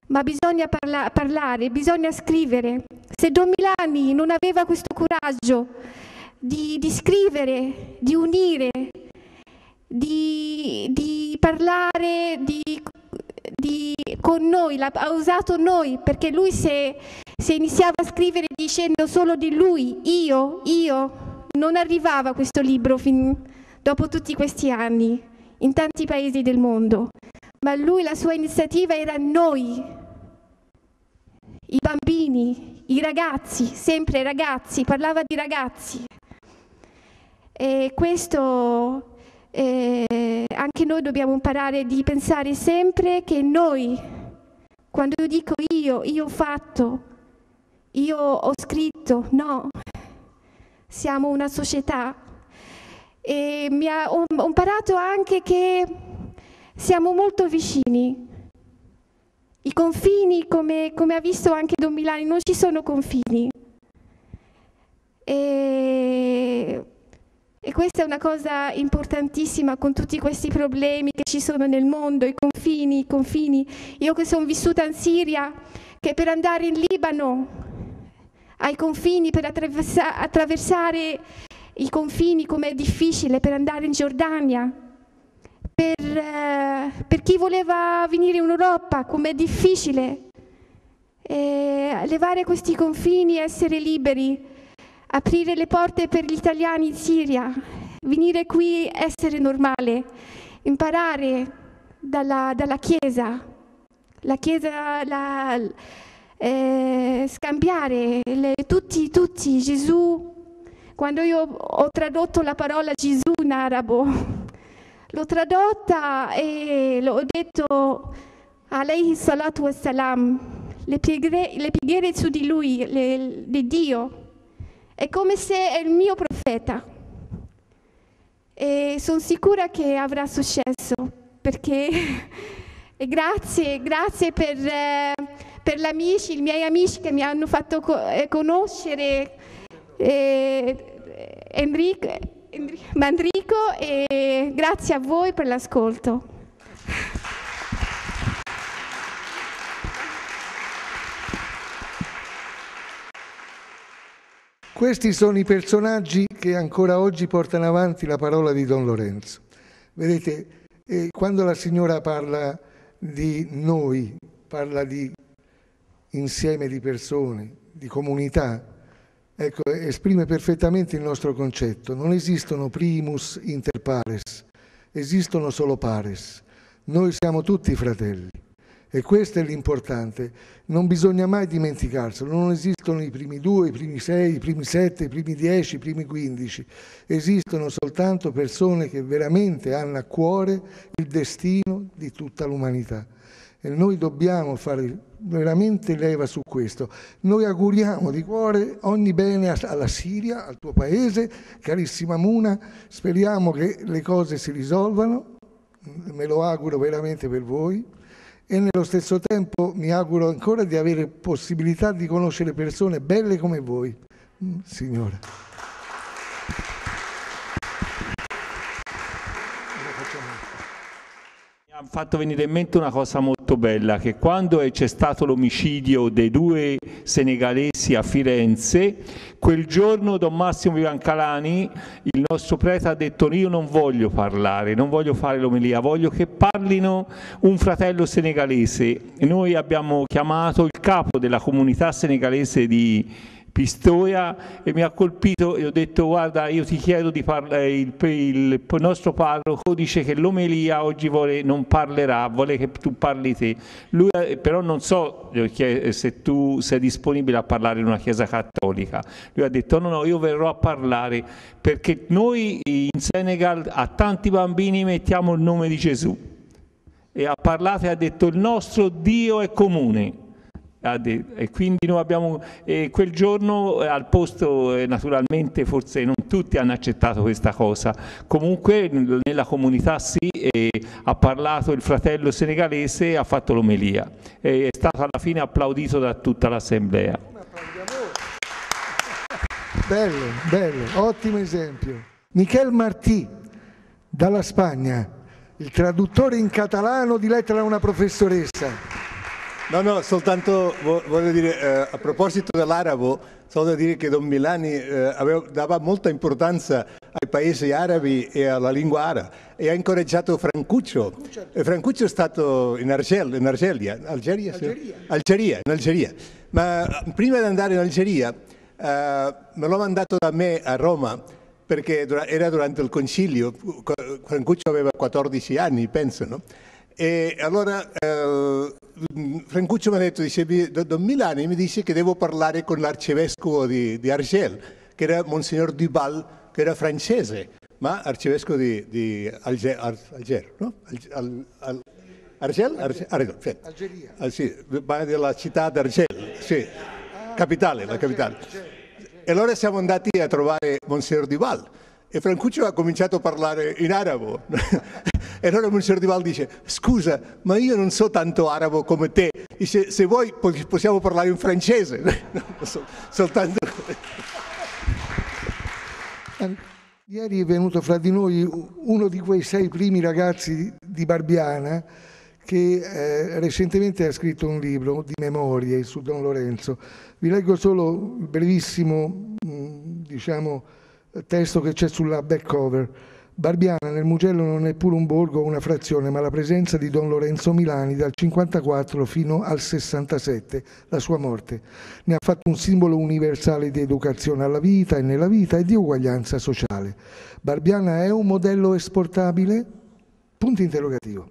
ma bisogna parla parlare, bisogna scrivere. Se Don Milani non aveva questo coraggio di, di scrivere, di unire, di, di parlare di, di, con noi, la, ha usato noi, perché lui se, se iniziava a scrivere dicendo solo di lui, io, io, non arrivava questo libro fin, dopo tutti questi anni, in tanti paesi del mondo, ma lui la sua iniziativa era noi, i bambini, i ragazzi, sempre ragazzi, parlava di ragazzi. E questo eh, anche noi dobbiamo imparare di pensare sempre che noi, quando io dico io, io ho fatto, io ho scritto, no, siamo una società. E mi ha, ho imparato anche che siamo molto vicini. I confini, come, come ha visto anche Don Milani, non ci sono confini. E e questa è una cosa importantissima con tutti questi problemi che ci sono nel mondo, i confini, i confini. Io che sono vissuta in Siria, che per andare in Libano ai confini, per attraversa- attraversare i confini come è difficile, per andare in Giordania, per, eh, per chi voleva venire in Europa come è difficile. Eh, levare questi confini, essere liberi aprire le porte per gli italiani in Siria, venire qui, essere normale, imparare dalla, dalla Chiesa, la Chiesa, la, eh, scambiare le, tutti, tutti, Gesù. Quando io ho tradotto la parola Gesù in arabo, l'ho tradotta e l'ho detto alayhi salatu wassalam, le preghiere, le preghiere su di lui, le, di Dio. È come se è il mio profeta. E sono sicura che avrà successo, perché grazie, grazie per, eh, per gli amici, i miei amici che mi hanno fatto co- eh, conoscere eh, Enrico, Enrico, Mandrico e grazie a voi per l'ascolto. Questi sono i personaggi che ancora oggi portano avanti la parola di Don Lorenzo. Vedete, eh, quando la signora parla di noi, parla di insieme di persone, di comunità, ecco, esprime perfettamente il nostro concetto. Non esistono primus inter pares, esistono solo pares. Noi siamo tutti fratelli. E questo è l'importante. Non bisogna mai dimenticarselo. Non esistono i primi due, i primi sei, i primi sette, i primi dieci, i primi quindici. Esistono soltanto persone che veramente hanno a cuore il destino di tutta l'umanità. E noi dobbiamo fare veramente leva su questo. Noi auguriamo di cuore ogni bene alla Siria, al tuo paese, carissima Muna. Speriamo che le cose si risolvano. Me lo auguro veramente per voi e nello stesso tempo mi auguro ancora di avere possibilità di conoscere persone belle come voi, mm, Signore. fatto venire in mente una cosa molto bella, che quando c'è stato l'omicidio dei due senegalesi a Firenze, quel giorno Don Massimo Vivancalani, il nostro prete, ha detto io non voglio parlare, non voglio fare l'omelia, voglio che parlino un fratello senegalese. E noi abbiamo chiamato il capo della comunità senegalese di Firenze, Pistoia e mi ha colpito e ho detto guarda io ti chiedo di parlare, il, il, nostro parroco dice che l'omelia oggi vuole, non parlerà, vuole che tu parli te. Lui eh, però non so se tu sei disponibile a parlare in una chiesa cattolica. Lui ha detto no no io verrò a parlare perché noi in Senegal a tanti bambini mettiamo il nome di Gesù e ha parlato e ha detto il nostro Dio è comune e quindi noi abbiamo, eh, quel giorno eh, al posto eh, naturalmente forse non tutti hanno accettato questa cosa, comunque nella comunità sì, ha parlato il fratello senegalese e ha fatto l'omelia, è stato alla fine applaudito da tutta l'assemblea. Bello, bello, ottimo esempio. Michel Martì, dalla Spagna, il traduttore in catalano di lettera a una professoressa. No, no, soltanto voglio dire, eh, a proposito dell'arabo, solo da dire che Don Milani eh, aveva, dava molta importanza ai paesi arabi e alla lingua araba e ha incoraggiato Francuccio. Certo. E Francuccio è stato in, Argel, in Argelia, Algeria, Algeria. Algeria, in Algeria. Ma prima di andare in Algeria eh, me l'ho mandato da me a Roma perché era durante il concilio, Francuccio aveva 14 anni, penso, no? E allora eh, Francuccio ha detto, da, da Milano mi dice che devo parlare con l'arcivescovo di, di Argel, che era Monsignor Duval, che era francese, ma arcivescovo di, di Alger, Ar, Alger, no? Al, al, Argel? Argel, Argel, Argel. Algeria. Ah, sì, ma della città d'Argel, sì, ah, capitale, la capitale. E allora siamo andati a trovare Monsignor Duval e Francuccio ha cominciato a parlare in arabo. E allora Monsignor Di Val dice, scusa, ma io non so tanto arabo come te, dice, se vuoi possiamo parlare in francese, no, soltanto... Ehm, ieri è venuto fra di noi uno di quei sei primi ragazzi di Barbiana che eh, recentemente ha scritto un libro di memorie su Don Lorenzo. Vi leggo solo il brevissimo mm, diciamo, testo che c'è sulla back cover. Barbiana nel Mugello non è pure un borgo o una frazione, ma la presenza di Don Lorenzo Milani dal 54 fino al 67, la sua morte. Ne ha fatto un simbolo universale di educazione alla vita e nella vita e di uguaglianza sociale. Barbiana è un modello esportabile? Punto interrogativo.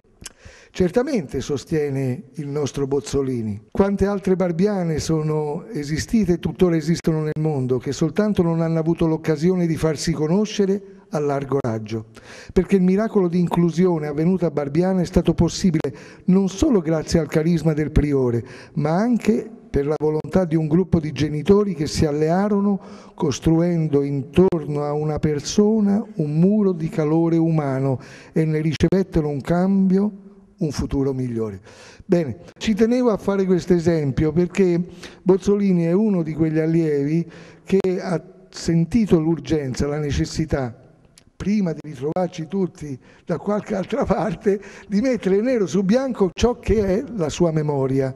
Certamente, sostiene il nostro Bozzolini, quante altre barbiane sono esistite e tuttora esistono nel mondo che soltanto non hanno avuto l'occasione di farsi conoscere a largo raggio, perché il miracolo di inclusione avvenuto a Barbiana è stato possibile non solo grazie al carisma del priore, ma anche per la volontà di un gruppo di genitori che si allearono costruendo intorno a una persona un muro di calore umano e ne ricevettero un cambio un futuro migliore. Bene, ci tenevo a fare questo esempio perché Bozzolini è uno di quegli allievi che ha sentito l'urgenza, la necessità prima di ritrovarci tutti da qualche altra parte, di mettere nero su bianco ciò che è la sua memoria.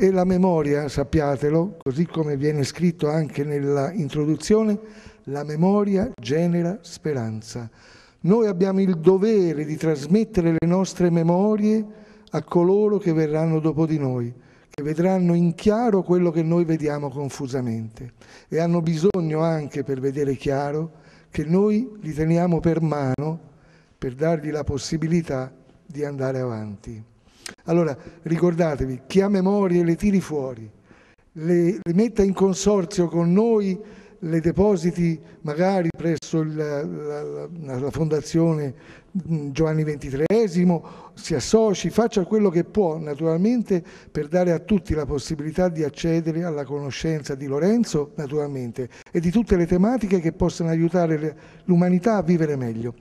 E la memoria, sappiatelo, così come viene scritto anche nella introduzione, la memoria genera speranza. Noi abbiamo il dovere di trasmettere le nostre memorie a coloro che verranno dopo di noi, che vedranno in chiaro quello che noi vediamo confusamente e hanno bisogno anche per vedere chiaro che noi li teniamo per mano per dargli la possibilità di andare avanti. Allora ricordatevi, chi ha memorie le tiri fuori, le, le metta in consorzio con noi le depositi magari presso il, la, la, la, fondazione Giovanni XXIII, si associ, faccia quello che può naturalmente per dare a tutti la possibilità di accedere alla conoscenza di Lorenzo naturalmente e di tutte le tematiche che possano aiutare l'umanità a vivere meglio.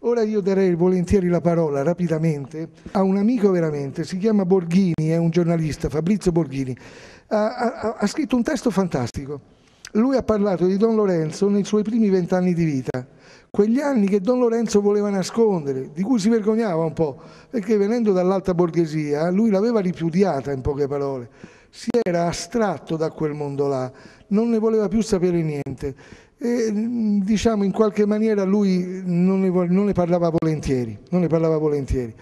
Ora io darei volentieri la parola rapidamente a un amico veramente, si chiama Borghini, è un giornalista, Fabrizio Borghini, ha, ha, ha scritto un testo fantastico lui ha parlato di Don Lorenzo nei suoi primi vent'anni di vita, quegli anni che Don Lorenzo voleva nascondere, di cui si vergognava un po', perché venendo dall'alta borghesia lui l'aveva ripudiata in poche parole, si era astratto da quel mondo là, non ne voleva più sapere niente e diciamo in qualche maniera lui non ne, non ne parlava volentieri, non ne parlava volentieri.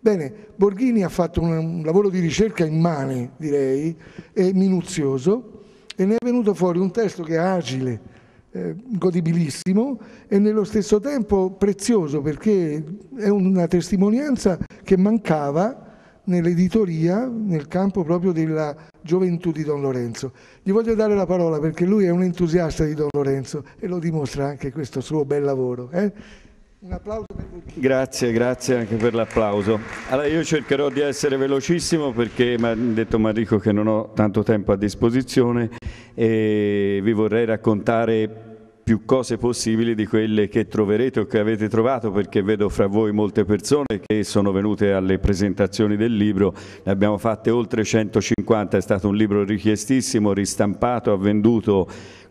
Bene, Borghini ha fatto un, un lavoro di ricerca immane, direi, e minuzioso, e ne è venuto fuori un testo che è agile, eh, godibilissimo e nello stesso tempo prezioso perché è una testimonianza che mancava nell'editoria nel campo proprio della gioventù di Don Lorenzo. Gli voglio dare la parola perché lui è un entusiasta di Don Lorenzo e lo dimostra anche questo suo bel lavoro. Eh? Un applauso per tutti. Grazie, grazie anche per l'applauso. Allora io cercherò di essere velocissimo perché mi ha detto Marico che non ho tanto tempo a disposizione e vi vorrei raccontare più cose possibili di quelle che troverete o che avete trovato perché vedo fra voi molte persone che sono venute alle presentazioni del libro, ne abbiamo fatte oltre 150, è stato un libro richiestissimo, ristampato, venduto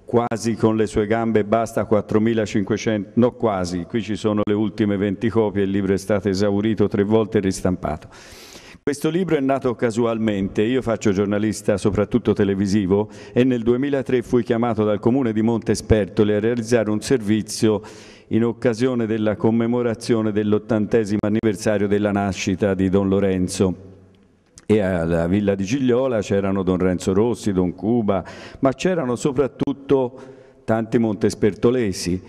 quasi con le sue gambe basta 4.500, no quasi, qui ci sono le ultime 20 copie, il libro è stato esaurito tre volte e ristampato. Questo libro è nato casualmente, io faccio giornalista soprattutto televisivo e nel 2003 fui chiamato dal comune di Monte Montespertoli a realizzare un servizio in occasione della commemorazione dell'ottantesimo anniversario della nascita di Don Lorenzo e alla Villa di Gigliola c'erano Don Renzo Rossi, Don Cuba, ma c'erano soprattutto tanti montespertolesi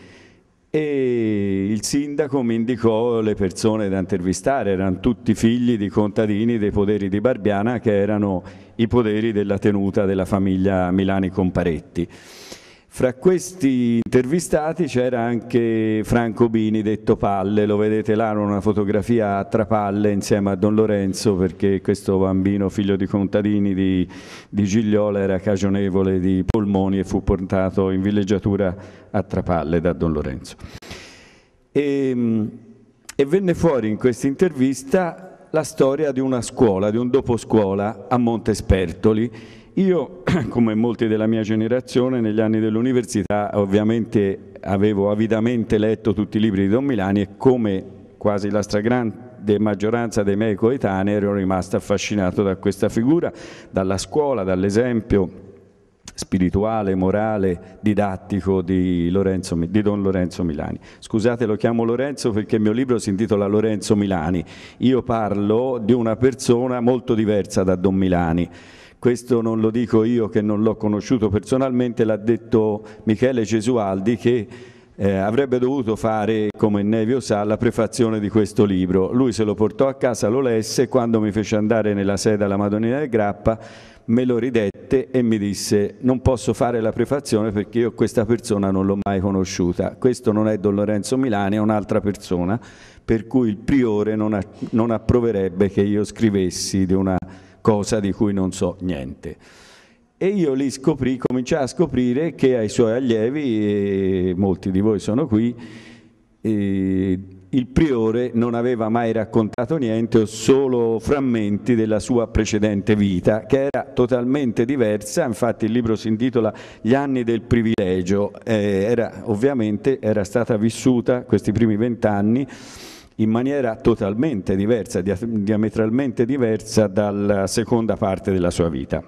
e il sindaco mi indicò le persone da intervistare, erano tutti figli di contadini dei poderi di Barbiana che erano i poderi della tenuta della famiglia Milani Comparetti. Fra questi intervistati c'era anche Franco Bini, detto Palle, lo vedete là in una fotografia a Trapalle insieme a Don Lorenzo perché questo bambino figlio di contadini di, di Gigliola era cagionevole di polmoni e fu portato in villeggiatura a Trapalle da Don Lorenzo. E, ehm, e venne fuori in questa intervista la storia di una scuola, di un doposcuola a Montespertoli io, come molti della mia generazione, negli anni dell'università ovviamente avevo avidamente letto tutti i libri di Don Milani e come quasi la stragrande maggioranza dei miei coetanei ero rimasto affascinato da questa figura, dalla scuola, dall'esempio spirituale, morale, didattico di, Lorenzo, di, Don Lorenzo Milani. Scusate, lo chiamo Lorenzo perché il mio libro si intitola Lorenzo Milani. Io parlo di una persona molto diversa da Don Milani. Questo non lo dico io che non l'ho conosciuto personalmente, l'ha detto Michele Gesualdi che eh, avrebbe dovuto fare, come Nevio sa, la prefazione di questo libro. Lui se lo portò a casa, lo lesse, quando mi fece andare nella sede alla Madonnina del Grappa me lo ridette e mi disse non posso fare la prefazione perché io questa persona non l'ho mai conosciuta. Questo non è Don Lorenzo Milani, è un'altra persona, per cui il priore non, non approverebbe che io scrivessi di una cosa di cui non so niente. E io lì scoprì, cominciò a scoprire che ai suoi allievi, molti di voi sono qui, eh, il priore non aveva mai raccontato niente o solo frammenti della sua precedente vita, che era totalmente diversa, infatti il libro si intitola Gli anni del privilegio, eh, era, ovviamente era stata vissuta questi primi vent'anni in maniera totalmente diversa, diametralmente diversa dalla seconda parte della sua vita.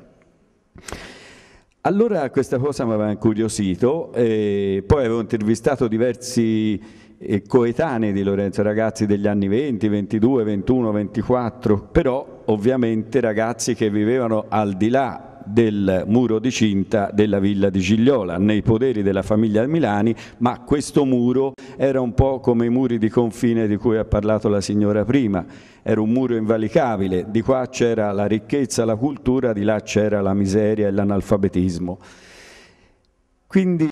Allora questa cosa mi aveva incuriosito, e poi avevo intervistato diversi eh, coetanei di Lorenzo, ragazzi degli anni 20, 22, 21, 24, però ovviamente ragazzi che vivevano al di là del muro di cinta della villa di Gigliola, nei poderi della famiglia Milani, ma questo muro era un po' come i muri di confine di cui ha parlato la signora prima, era un muro invalicabile, di qua c'era la ricchezza, la cultura, di là c'era la miseria e l'analfabetismo. Quindi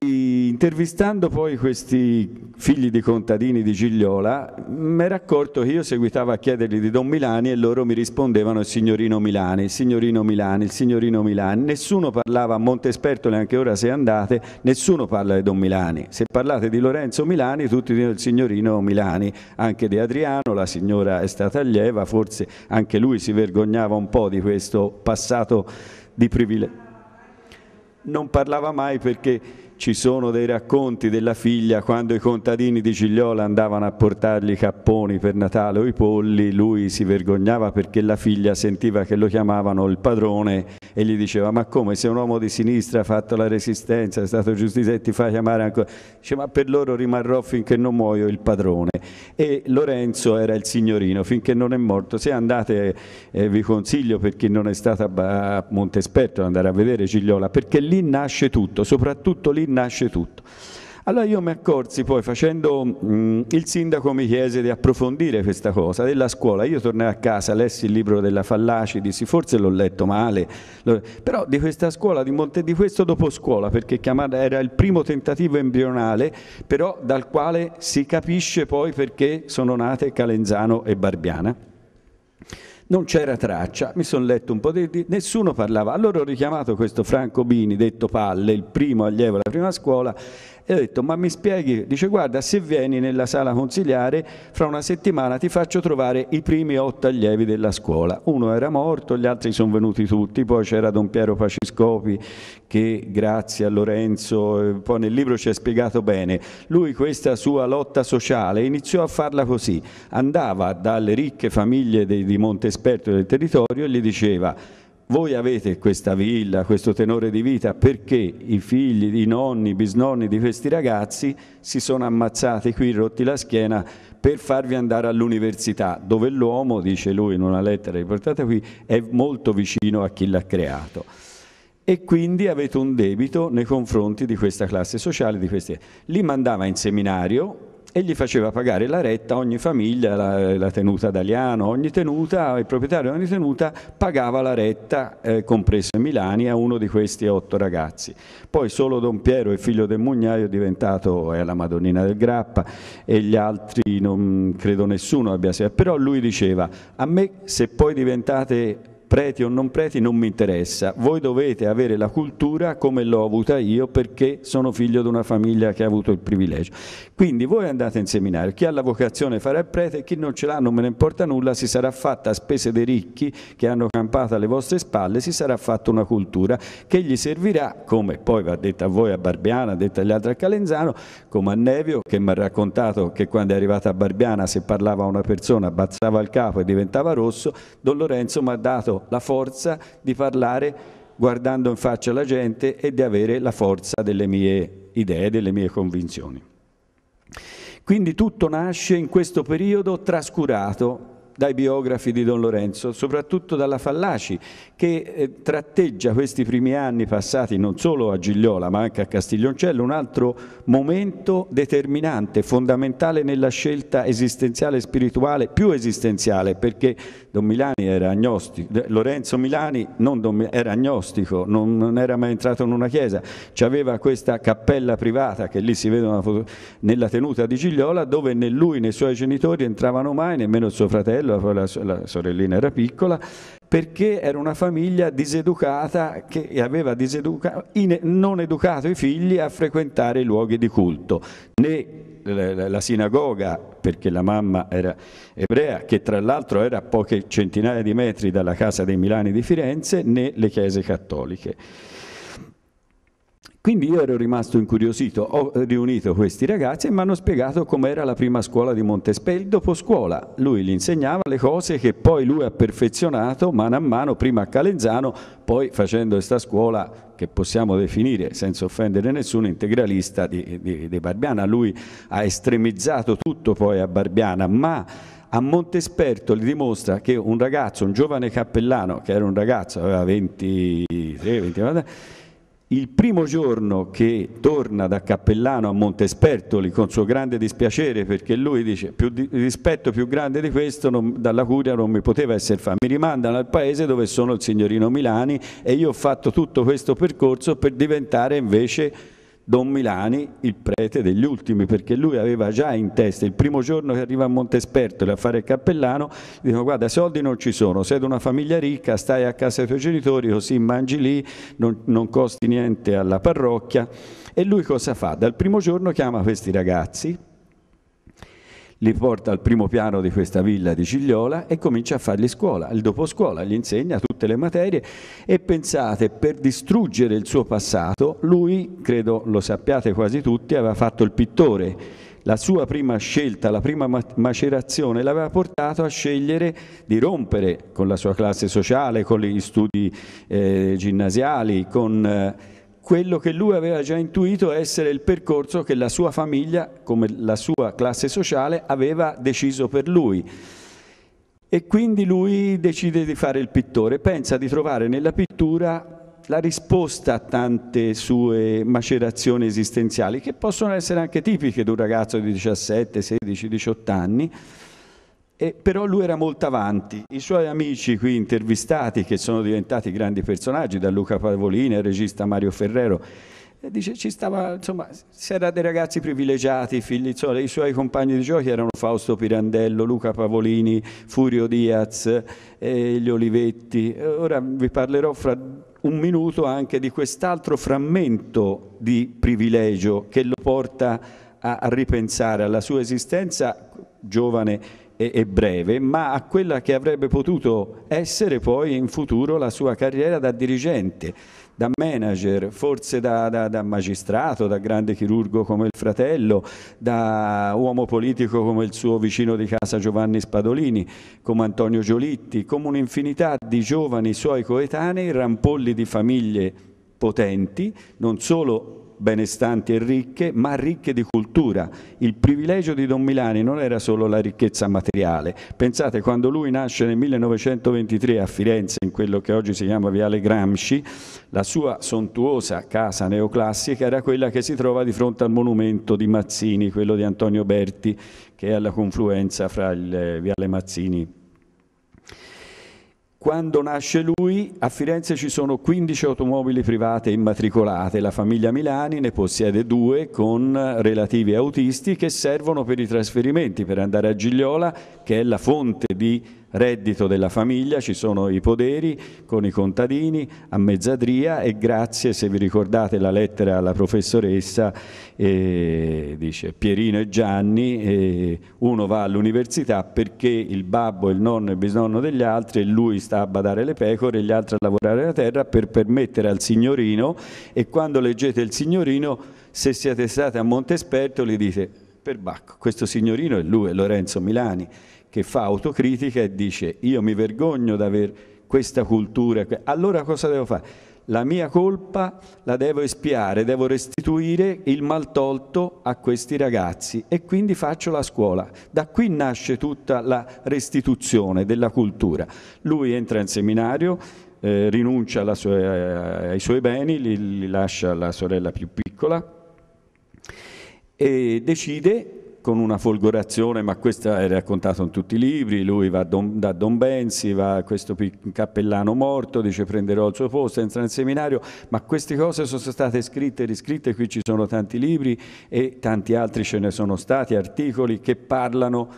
intervistando poi questi figli di contadini di Gigliola, mi ero accorto che io seguitavo a chiedergli di Don Milani e loro mi rispondevano il signorino Milani, il signorino Milani, il signorino Milani. Nessuno parlava a Montespertole, neanche ora se andate, nessuno parla di Don Milani. Se parlate di Lorenzo Milani, tutti dicono il signorino Milani, anche di Adriano, la signora è stata allieva, forse anche lui si vergognava un po' di questo passato di privilegio non parlava mai perché ci sono dei racconti della figlia quando i contadini di Gigliola andavano a portargli i capponi per Natale o i polli, lui si vergognava perché la figlia sentiva che lo chiamavano il padrone e gli diceva ma come se un uomo di sinistra, ha fatto la resistenza, è stato giustizia e ti fa chiamare ancora. Dice ma per loro rimarrò finché non muoio il padrone. E Lorenzo era il signorino finché non è morto. Se andate, eh, vi consiglio per chi non è stato a Montespetto andare a vedere Gigliola perché lì nasce tutto, soprattutto lì nasce tutto. Allora io mi accorsi poi facendo mh, mm, il sindaco mi chiese di approfondire questa cosa della scuola. Io tornai a casa, lessi il libro della Fallaci, dissi forse l'ho letto male, però di questa scuola di, Monte, di questo dopo scuola, perché chiamata, era il primo tentativo embrionale, però dal quale si capisce poi perché sono nate Calenzano e Barbiana non c'era traccia, mi sono letto un po' di... nessuno parlava. Allora ho richiamato questo Franco Bini, detto Palle, il primo allievo della prima scuola, e ho detto, ma mi spieghi? Dice, guarda, se vieni nella sala consigliare, fra una settimana ti faccio trovare i primi otto allievi della scuola. Uno era morto, gli altri sono venuti tutti, poi c'era Don Piero Paciscopi che grazie a Lorenzo, eh, poi nel libro ci ha spiegato bene, lui questa sua lotta sociale iniziò a farla così, andava dalle ricche famiglie di Montesperto del territorio e gli diceva voi avete questa villa, questo tenore di vita perché i figli, i nonni, i bisnonni di questi ragazzi si sono ammazzati qui, rotti la schiena per farvi andare all'università, dove l'uomo, dice lui in una lettera riportata qui, è molto vicino a chi l'ha creato. E quindi avete un debito nei confronti di questa classe sociale. Di queste. Li mandava in seminario, e gli faceva pagare la retta a ogni famiglia, la, la tenuta d'Aliano, ogni tenuta, il proprietario di ogni tenuta pagava la retta, eh, compresa Milani, a uno di questi otto ragazzi. Poi solo Don Piero, il figlio del Mugnaio, è diventato eh, la Madonnina del Grappa e gli altri non credo nessuno abbia... Però lui diceva, a me se poi diventate preti o non preti non mi interessa, voi dovete avere la cultura come l'ho avuta io perché sono figlio di una famiglia che ha avuto il privilegio. Quindi voi andate in seminario, chi ha la vocazione farà il prete, chi non ce l'ha non me ne importa nulla, si sarà fatta a spese dei ricchi che hanno campato alle vostre spalle, si sarà fatta una cultura che gli servirà, come poi va detto a voi a Barbiana, detto agli altri a Calenzano, come a Nevio che mi ha raccontato che quando è arrivata a Barbiana se parlava a una persona abbazzava il capo e diventava rosso, Don Lorenzo mi ha dato la forza di parlare guardando in faccia la gente e di avere la forza delle mie idee, delle mie convinzioni. Quindi tutto nasce in questo periodo trascurato dai biografi di Don Lorenzo, soprattutto dalla Fallaci, che eh, tratteggia questi primi anni passati non solo a Gigliola ma anche a Castiglioncello, un altro momento determinante, fondamentale nella scelta esistenziale e spirituale, più esistenziale, perché Don Milani era agnostico, eh, Lorenzo Milani Don, era agnostico, non, non, era mai entrato in una chiesa, aveva questa cappella privata che lì si vede una foto, nella tenuta di Gigliola, dove né lui né i suoi genitori entravano mai, nemmeno il suo fratello, fratello, la, la sorellina era piccola, perché era una famiglia diseducata che aveva diseduca, in, non educato i figli a frequentare i luoghi di culto, né la sinagoga, perché la mamma era ebrea, che tra l'altro era a poche centinaia di metri dalla casa dei Milani di Firenze, né le chiese cattoliche. Quindi io ero rimasto incuriosito, ho riunito questi ragazzi e mi hanno spiegato com'era la prima scuola di Montespel dopo scuola. Lui gli insegnava le cose che poi lui ha perfezionato mano a mano, prima a Calenzano, poi facendo questa scuola che possiamo definire, senza offendere nessuno, integralista di, di, di Barbiana. Lui ha estremizzato tutto poi a Barbiana, ma a Montesperto gli dimostra che un ragazzo, un giovane cappellano, che era un ragazzo, aveva 23, 24 anni, il primo giorno che torna da cappellano a Montespertoli con suo grande dispiacere perché lui dice più di, rispetto più grande di questo non, dalla curia non mi poteva essere fatto, mi rimandano al paese dove sono il signorino Milani e io ho fatto tutto questo percorso per diventare invece Don Milani, il prete degli ultimi, perché lui aveva già in testa, il primo giorno che arriva a Montespertole a fare il cappellano, dicono guarda soldi non ci sono, sei di una famiglia ricca, stai a casa dei tuoi genitori, così mangi lì, non, non costi niente alla parrocchia. E lui cosa fa? Dal primo giorno chiama questi ragazzi, li porta al primo piano di questa villa di Cigliola e comincia a fargli scuola, il dopo scuola, gli insegna tutte le materie e pensate, per distruggere il suo passato, lui, credo lo sappiate quasi tutti, aveva fatto il pittore. La sua prima scelta, la prima macerazione l'aveva portato a scegliere di rompere con la sua classe sociale, con gli studi eh, ginnasiali, con... Eh, quello che lui aveva già intuito essere il percorso che la sua famiglia, come la sua classe sociale, aveva deciso per lui. E quindi lui decide di fare il pittore, pensa di trovare nella pittura la risposta a tante sue macerazioni esistenziali, che possono essere anche tipiche di un ragazzo di 17, 16, 18 anni, e, però lui era molto avanti. I suoi amici qui intervistati, che sono diventati grandi personaggi, da Luca Pavolini al regista Mario Ferrero, dice ci stava, insomma, c'era dei ragazzi privilegiati, figli, insomma, i suoi compagni di giochi erano Fausto Pirandello, Luca Pavolini, Furio Diaz, eh, gli Olivetti. Ora vi parlerò fra un minuto anche di quest'altro frammento di privilegio che lo porta a ripensare alla sua esistenza giovane e, e breve, ma a quella che avrebbe potuto essere poi in futuro la sua carriera da dirigente, da manager, forse da, da, da, magistrato, da grande chirurgo come il fratello, da uomo politico come il suo vicino di casa Giovanni Spadolini, come Antonio Giolitti, come un'infinità di giovani suoi coetanei, rampolli di famiglie potenti, non solo benestanti e ricche, ma ricche di cultura. Il privilegio di Don Milani non era solo la ricchezza materiale. Pensate, quando lui nasce nel 1923 a Firenze, in quello che oggi si chiama Viale Gramsci, la sua sontuosa casa neoclassica era quella che si trova di fronte al monumento di Mazzini, quello di Antonio Berti, che è alla confluenza fra il eh, Viale Mazzini quando nasce lui, a Firenze ci sono 15 automobili private immatricolate, la famiglia Milani ne possiede due con relativi autisti che servono per i trasferimenti, per andare a Gigliola, che è la fonte di reddito della famiglia, ci sono i poderi con i contadini a mezzadria e grazie, se vi ricordate la lettera alla professoressa, eh, dice Pierino e Gianni, eh, uno va all'università perché il babbo, il nonno e il bisnonno degli altri e lui sta a badare le pecore e gli altri a lavorare la terra per permettere al signorino e quando leggete il signorino, se siete stati a Montesperto, gli dite per Bacco, questo signorino è lui, è Lorenzo Milani che fa autocritica e dice io mi vergogno di avere questa cultura, allora cosa devo fare? La mia colpa la devo espiare, devo restituire il mal tolto a questi ragazzi e quindi faccio la scuola. Da qui nasce tutta la restituzione della cultura. Lui entra in seminario, eh, rinuncia sua, eh, ai suoi beni, li, li lascia alla sorella più piccola e decide con una folgorazione, ma questo è raccontato in tutti i libri, lui va Don, da Don Bensi, va a questo cappellano morto, dice prenderò il suo posto, entra nel seminario, ma queste cose sono state scritte e riscritte, qui ci sono tanti libri e tanti altri ce ne sono stati, articoli che parlano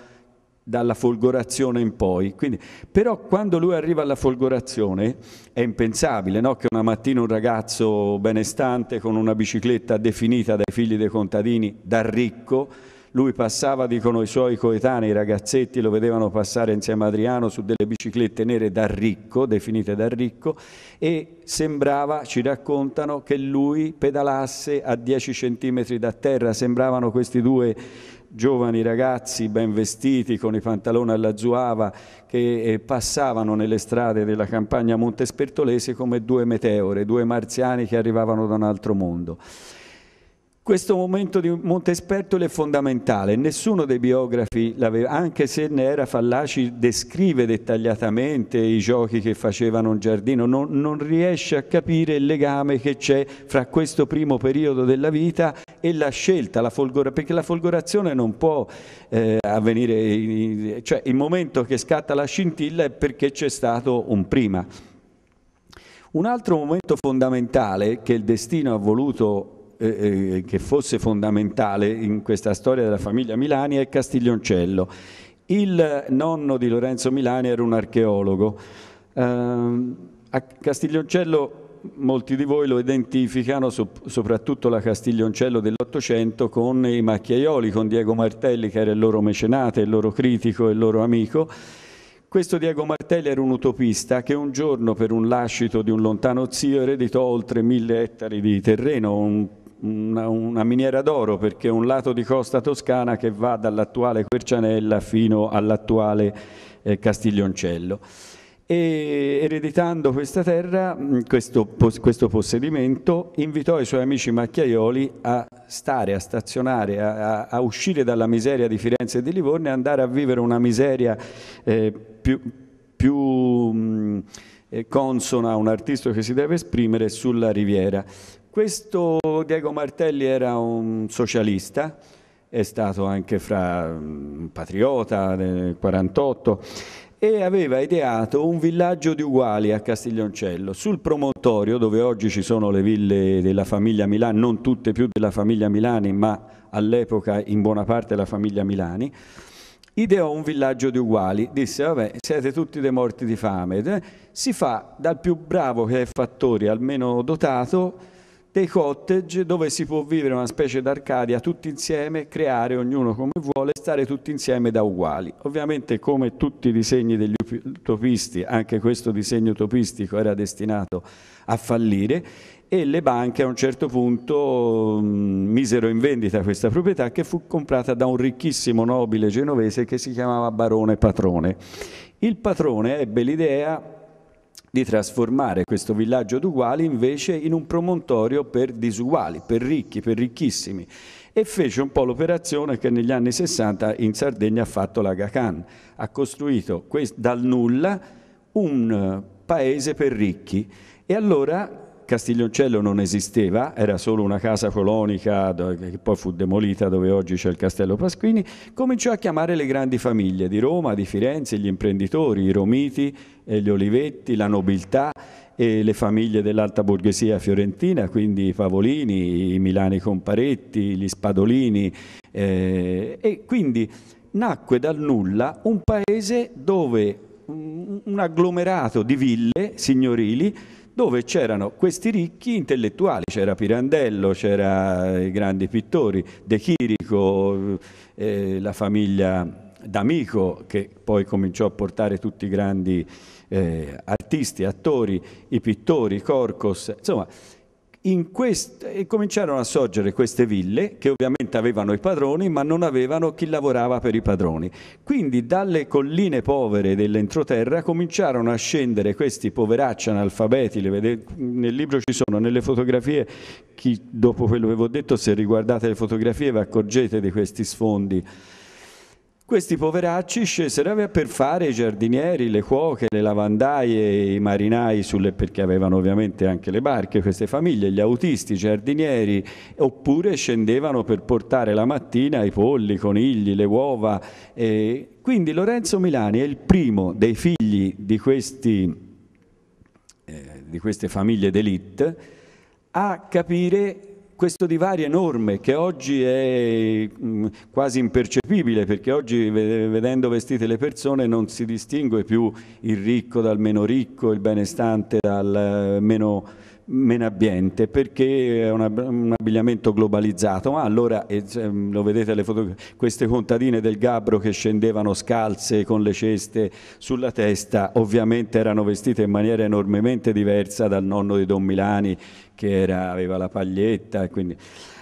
dalla folgorazione in poi. Quindi, però quando lui arriva alla folgorazione è impensabile no? che una mattina un ragazzo benestante con una bicicletta definita dai figli dei contadini da ricco lui passava, dicono i suoi coetanei, i ragazzetti lo vedevano passare insieme a Adriano su delle biciclette nere da ricco, definite da ricco, e sembrava, ci raccontano, che lui pedalasse a 10 centimetri da terra, sembravano questi due giovani ragazzi ben vestiti con i pantaloni alla zuava che eh, passavano nelle strade della campagna montespertolese come due meteore, due marziani che arrivavano da un altro mondo. Questo momento di Montespertolo è fondamentale, nessuno dei biografi l'aveva, anche se ne era fallaci, descrive dettagliatamente i giochi che facevano in giardino, non, non riesce a capire il legame che c'è fra questo primo periodo della vita e la scelta, la folgora, perché la folgorazione non può eh, avvenire, cioè il momento che scatta la scintilla è perché c'è stato un prima. Un altro momento fondamentale che il destino ha voluto eh, eh, che fosse fondamentale in questa storia della famiglia Milani è Castiglioncello. Il nonno di Lorenzo Milani era un archeologo. Eh, a Castiglioncello molti di voi lo identificano, sop- soprattutto la Castiglioncello dell'Ottocento, con i macchiaioli, con Diego Martelli che era il loro mecenate, il loro critico, il loro amico. Questo Diego Martelli era un utopista che un giorno per un lascito di un lontano zio ereditò oltre mille ettari di terreno, un una, una miniera d'oro perché è un lato di costa toscana che va dall'attuale Quercianella fino all'attuale eh, Castiglioncello. E ereditando questa terra, mm, questo, questo, possedimento, invitò i suoi amici macchiaioli a stare, a stazionare, a, a, uscire dalla miseria di Firenze e di Livorno e andare a vivere una miseria eh, più, più mh, mm, eh, consona a un artista che si deve esprimere sulla riviera. Questo Diego Martelli era un socialista, è stato anche fra un mm, patriota del 48 e aveva ideato un villaggio di uguali a Castiglioncello, sul promontorio dove oggi ci sono le ville della famiglia Milani, non tutte più della famiglia Milani, ma all'epoca in buona parte la famiglia Milani, ideò un villaggio di uguali, disse vabbè siete tutti dei morti di fame, si fa dal più bravo che è fattore, almeno dotato, dei cottage dove si può vivere una specie d'arcadia tutti insieme, creare ognuno come vuole, stare tutti insieme da uguali. Ovviamente come tutti i disegni degli utopisti, anche questo disegno utopistico era destinato a fallire e le banche a un certo punto mh, mm, misero in vendita questa proprietà che fu comprata da un ricchissimo nobile genovese che si chiamava Barone Patrone. Il patrone ebbe l'idea di trasformare questo villaggio d'uguali invece in un promontorio per disuguali, per ricchi, per ricchissimi e fece un po' l'operazione che negli anni 60 in Sardegna ha fatto la Gacan. Ha costruito dal nulla un eh, paese per ricchi e allora Castiglioncello non esisteva, era solo una casa colonica che poi fu demolita dove oggi c'è il Castello Pasquini, cominciò a chiamare le grandi famiglie di Roma, di Firenze, gli imprenditori, i Romiti, gli Olivetti, la nobiltà e le famiglie dell'alta borghesia fiorentina, quindi i Pavolini, i Milani Comparetti, gli Spadolini eh, e quindi nacque dal nulla un paese dove un agglomerato di ville signorili dove c'erano questi ricchi intellettuali, c'era Pirandello, c'era i grandi pittori, De Chirico, eh, la famiglia D'Amico che poi cominciò a portare tutti i grandi eh, artisti, attori, i pittori, Corcos, insomma Quest... e cominciarono a sorgere queste ville che ovviamente avevano i padroni ma non avevano chi lavorava per i padroni. Quindi dalle colline povere dell'entroterra cominciarono a scendere questi poveracci analfabeti, vede... nel libro ci sono, nelle fotografie, chi... dopo quello che vi ho detto se riguardate le fotografie vi accorgete di questi sfondi questi poveracci scesero per fare i giardinieri, le cuoche, le lavandaie, i marinai, sulle, perché avevano ovviamente anche le barche queste famiglie, gli autisti, i giardinieri, oppure scendevano per portare la mattina i polli, i conigli, le uova. E quindi Lorenzo Milani è il primo dei figli di, questi, eh, di queste famiglie d'élite a capire questo divario enorme che oggi è mm, quasi impercepibile perché oggi vedendo vestite le persone non si distingue più il ricco dal meno ricco, il benestante dal eh, meno, meno abbiente perché è un abbigliamento globalizzato ma allora mm, lo vedete alle foto queste contadine del Gabbro che scendevano scalze con le ceste sulla testa ovviamente erano vestite in maniera enormemente diversa dal nonno di Don Milani che era, aveva la paglietta. Quindi...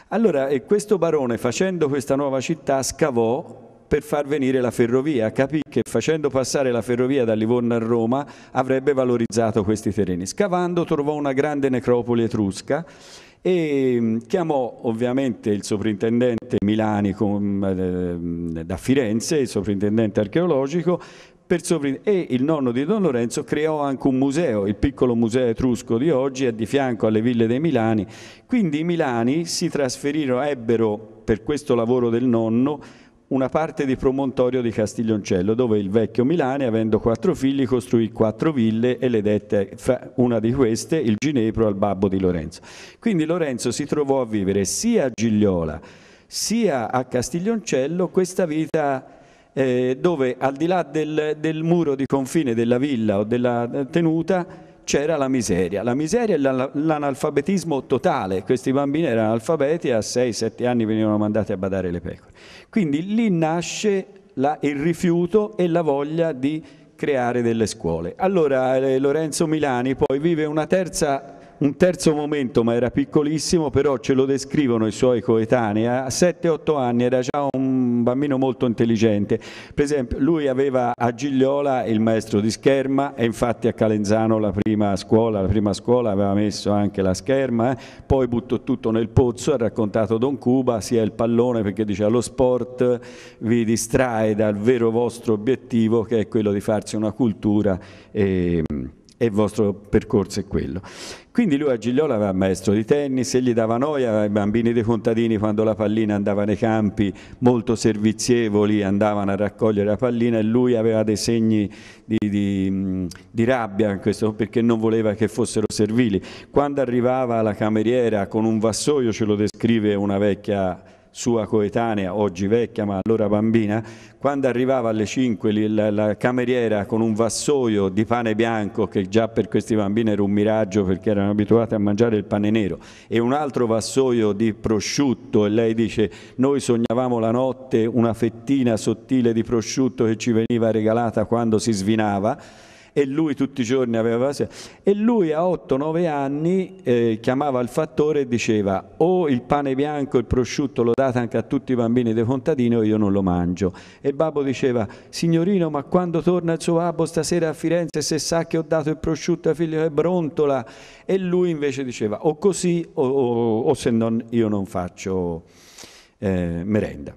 Allora, questo barone, facendo questa nuova città, scavò per far venire la ferrovia, capì che facendo passare la ferrovia da Livorno a Roma avrebbe valorizzato questi terreni. Scavando trovò una grande necropoli etrusca e mm, chiamò ovviamente il soprintendente Milani eh, da Firenze, il soprintendente archeologico, per sovrintendere. E il nonno di Don Lorenzo creò anche un museo, il piccolo museo etrusco di oggi, è di fianco alle ville dei Milani. Quindi i Milani si trasferirono, ebbero per questo lavoro del nonno una parte di promontorio di Castiglioncello, dove il vecchio Milani, avendo quattro figli, costruì quattro ville e le dette una di queste, il Ginepro, al babbo di Lorenzo. Quindi Lorenzo si trovò a vivere sia a Gigliola sia a Castiglioncello questa vita eh, dove al di là del, del, muro di confine della villa o della eh, tenuta c'era la miseria, la miseria e l'analfabetismo totale, questi bambini erano analfabeti e a 6-7 anni venivano mandati a badare le pecore. Quindi lì nasce la, il rifiuto e la voglia di creare delle scuole. Allora eh, Lorenzo Milani poi vive una terza un terzo momento, ma era piccolissimo, però ce lo descrivono i suoi coetanei. A 7-8 anni era già un bambino molto intelligente. Per esempio, lui aveva a Gigliola il maestro di scherma e infatti a Calenzano la prima scuola, la prima scuola aveva messo anche la scherma, eh? poi buttò tutto nel pozzo, ha raccontato Don Cuba, sia il pallone perché diceva lo sport vi distrae dal vero vostro obiettivo che è quello di farsi una cultura e e il vostro percorso è quello. Quindi lui a Gigliola aveva maestro di tennis, e gli dava noia, ai bambini dei contadini quando la pallina andava nei campi, molto servizievoli, andavano a raccogliere la pallina e lui aveva dei segni di, di, di rabbia questo, perché non voleva che fossero servili. Quando arrivava la cameriera con un vassoio, ce lo descrive una vecchia sua coetanea, oggi vecchia ma allora bambina, quando arrivava alle 5 la, la, cameriera con un vassoio di pane bianco, che già per questi bambini era un miraggio perché erano abituati a mangiare il pane nero, e un altro vassoio di prosciutto, e lei dice noi sognavamo la notte una fettina sottile di prosciutto che ci veniva regalata quando si svinava, e lui tutti i giorni aveva... E lui a 8-9 anni eh, chiamava il fattore e diceva o il pane bianco, il prosciutto lo date anche a tutti i bambini dei contadini o io non lo mangio. E il babbo diceva signorino ma quando torna il suo babbo stasera a Firenze se sa che ho dato il prosciutto a figlio, che brontola? E lui invece diceva o così o, o, o se non io non faccio eh, merenda.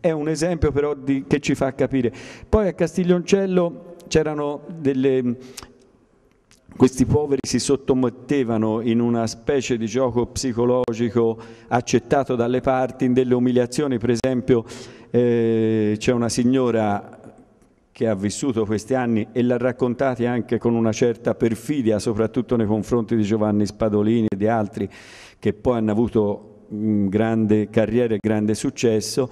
È un esempio però di, che ci fa capire. Poi a Castiglioncello c'erano delle, questi poveri si sottomettevano in una specie di gioco psicologico accettato dalle parti, in delle umiliazioni, per esempio eh, c'è una signora che ha vissuto questi anni e l'ha raccontati anche con una certa perfidia, soprattutto nei confronti di Giovanni Spadolini e di altri che poi hanno avuto mh, mm, grande carriera e grande successo,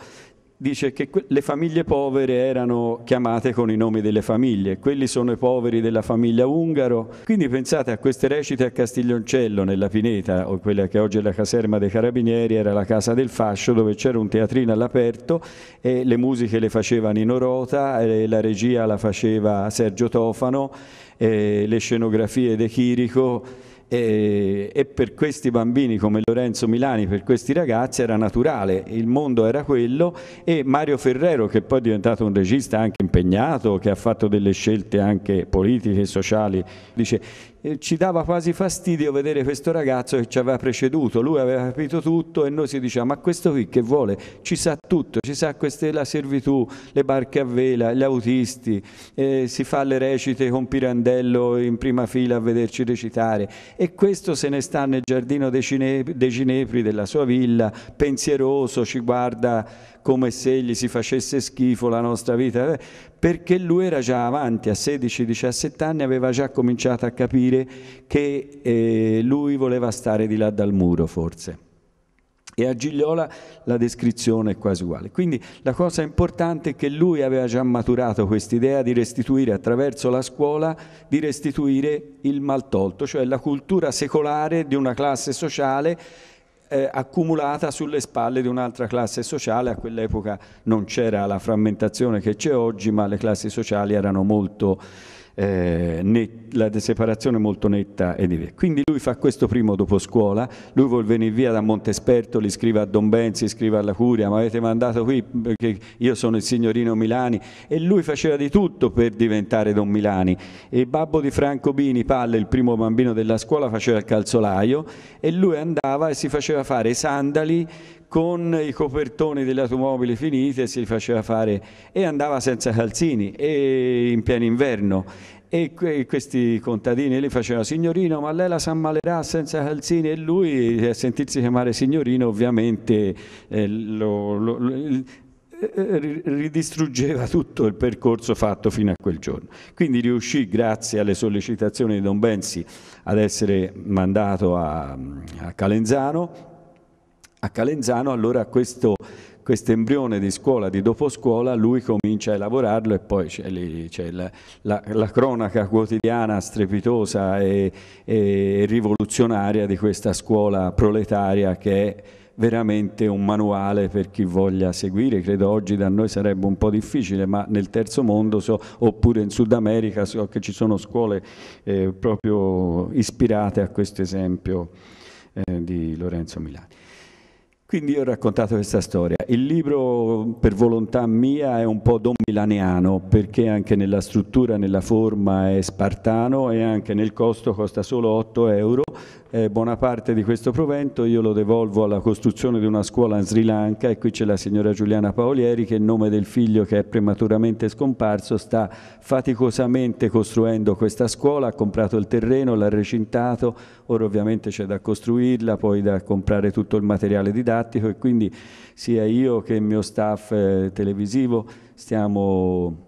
dice che le famiglie povere erano chiamate con i nomi delle famiglie, quelli sono i poveri della famiglia Ungaro, quindi pensate a queste recite a Castiglioncello nella Pineta o quella che oggi è la caserma dei Carabinieri, era la casa del fascio dove c'era un teatrino all'aperto e le musiche le faceva Nino Rota, la regia la faceva Sergio Tofano, le scenografie De Chirico e, e, per questi bambini come Lorenzo Milani, per questi ragazzi era naturale, il mondo era quello e Mario Ferrero che poi è diventato un regista anche impegnato, che ha fatto delle scelte anche politiche e sociali, dice ci dava quasi fastidio vedere questo ragazzo che ci aveva preceduto, lui aveva capito tutto e noi si diceva ma questo qui che vuole? Ci sa tutto, ci sa queste, la servitù, le barche a vela, gli autisti, eh, si fa le recite con Pirandello in prima fila a vederci recitare e questo se ne sta nel giardino dei, Cine, dei Cinepri della sua villa, pensieroso, ci guarda come se gli si facesse schifo la nostra vita perché lui era già avanti, a 16-17 anni aveva già cominciato a capire che eh, lui voleva stare di là dal muro forse. E a Gigliola la descrizione è quasi uguale. Quindi la cosa importante è che lui aveva già maturato quest'idea di restituire attraverso la scuola, di restituire il maltolto, cioè la cultura secolare di una classe sociale eh, accumulata sulle spalle di un'altra classe sociale, a quell'epoca non c'era la frammentazione che c'è oggi, ma le classi sociali erano molto eh, net, la separazione molto netta e diversa. Quindi lui fa questo primo dopo scuola, lui vuol venire via da Montesperto, li scrive a Don Benzi, scrive alla Curia, ma avete mandato qui perché eh, io sono il signorino Milani e lui faceva di tutto per diventare Don Milani e babbo di Franco Bini, Palle, il primo bambino della scuola, faceva il calzolaio e lui andava e si faceva fare i sandali con i copertoni delle automobili finite si faceva fare e andava senza calzini e in pieno inverno e que questi contadini lì facevano signorino ma lei la si ammalerà senza calzini e lui a sentirsi chiamare signorino ovviamente eh, lo, lo, lo eh, ridistruggeva tutto il percorso fatto fino a quel giorno. Quindi riuscì, grazie alle sollecitazioni di Don Bensi, ad essere mandato a, a Calenzano a Calenzano allora questo questo embrione di scuola, di dopo scuola, lui comincia a elaborarlo e poi c'è, c'è la, la, la, cronaca quotidiana strepitosa e, e, rivoluzionaria di questa scuola proletaria che è veramente un manuale per chi voglia seguire, credo oggi da noi sarebbe un po' difficile, ma nel terzo mondo so, oppure in Sud America so che ci sono scuole eh, proprio ispirate a questo esempio eh, di Lorenzo Milani. Quindi io ho raccontato questa storia. Il libro, per volontà mia, è un po' don milaniano, perché anche nella struttura, nella forma è spartano e anche nel costo costa solo 8 euro, eh, buona parte di questo provento io lo devolvo alla costruzione di una scuola in Sri Lanka e qui c'è la signora Giuliana Paolieri che in nome del figlio che è prematuramente scomparso sta faticosamente costruendo questa scuola, ha comprato il terreno, l'ha recintato, ora ovviamente c'è da costruirla, poi da comprare tutto il materiale didattico e quindi sia io che il mio staff eh, televisivo stiamo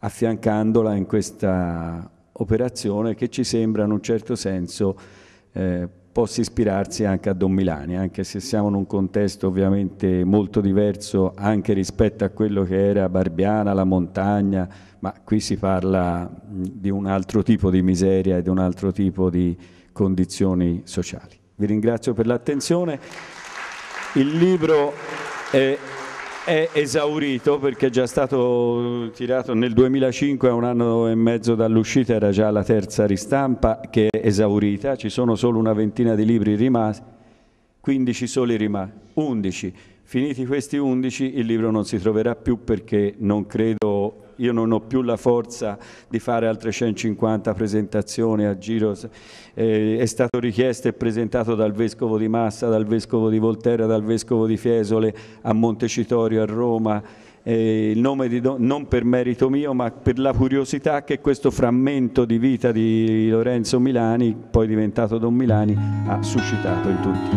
affiancandola in questa operazione che ci sembra in un certo senso eh, possa ispirarsi anche a Don Milani, anche se siamo in un contesto ovviamente molto diverso anche rispetto a quello che era Barbiana, la montagna, ma qui si parla di un altro tipo di miseria e di un altro tipo di condizioni sociali. Vi ringrazio per l'attenzione. Il libro è è esaurito perché è già stato tirato nel 2005, a un anno e mezzo dall'uscita, era già la terza ristampa che è esaurita, ci sono solo una ventina di libri rimasti, 15 soli rimasti, 11. Finiti questi 11 il libro non si troverà più perché non credo io non ho più la forza di fare altre 150 presentazioni a giro, eh, è stato richiesto e presentato dal Vescovo di Massa, dal Vescovo di Volterra, dal Vescovo di Fiesole, a Montecitorio, a Roma, eh, il nome di, non per merito mio ma per la curiosità che questo frammento di vita di Lorenzo Milani, poi diventato Don Milani, ha suscitato in tutti.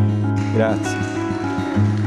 Grazie.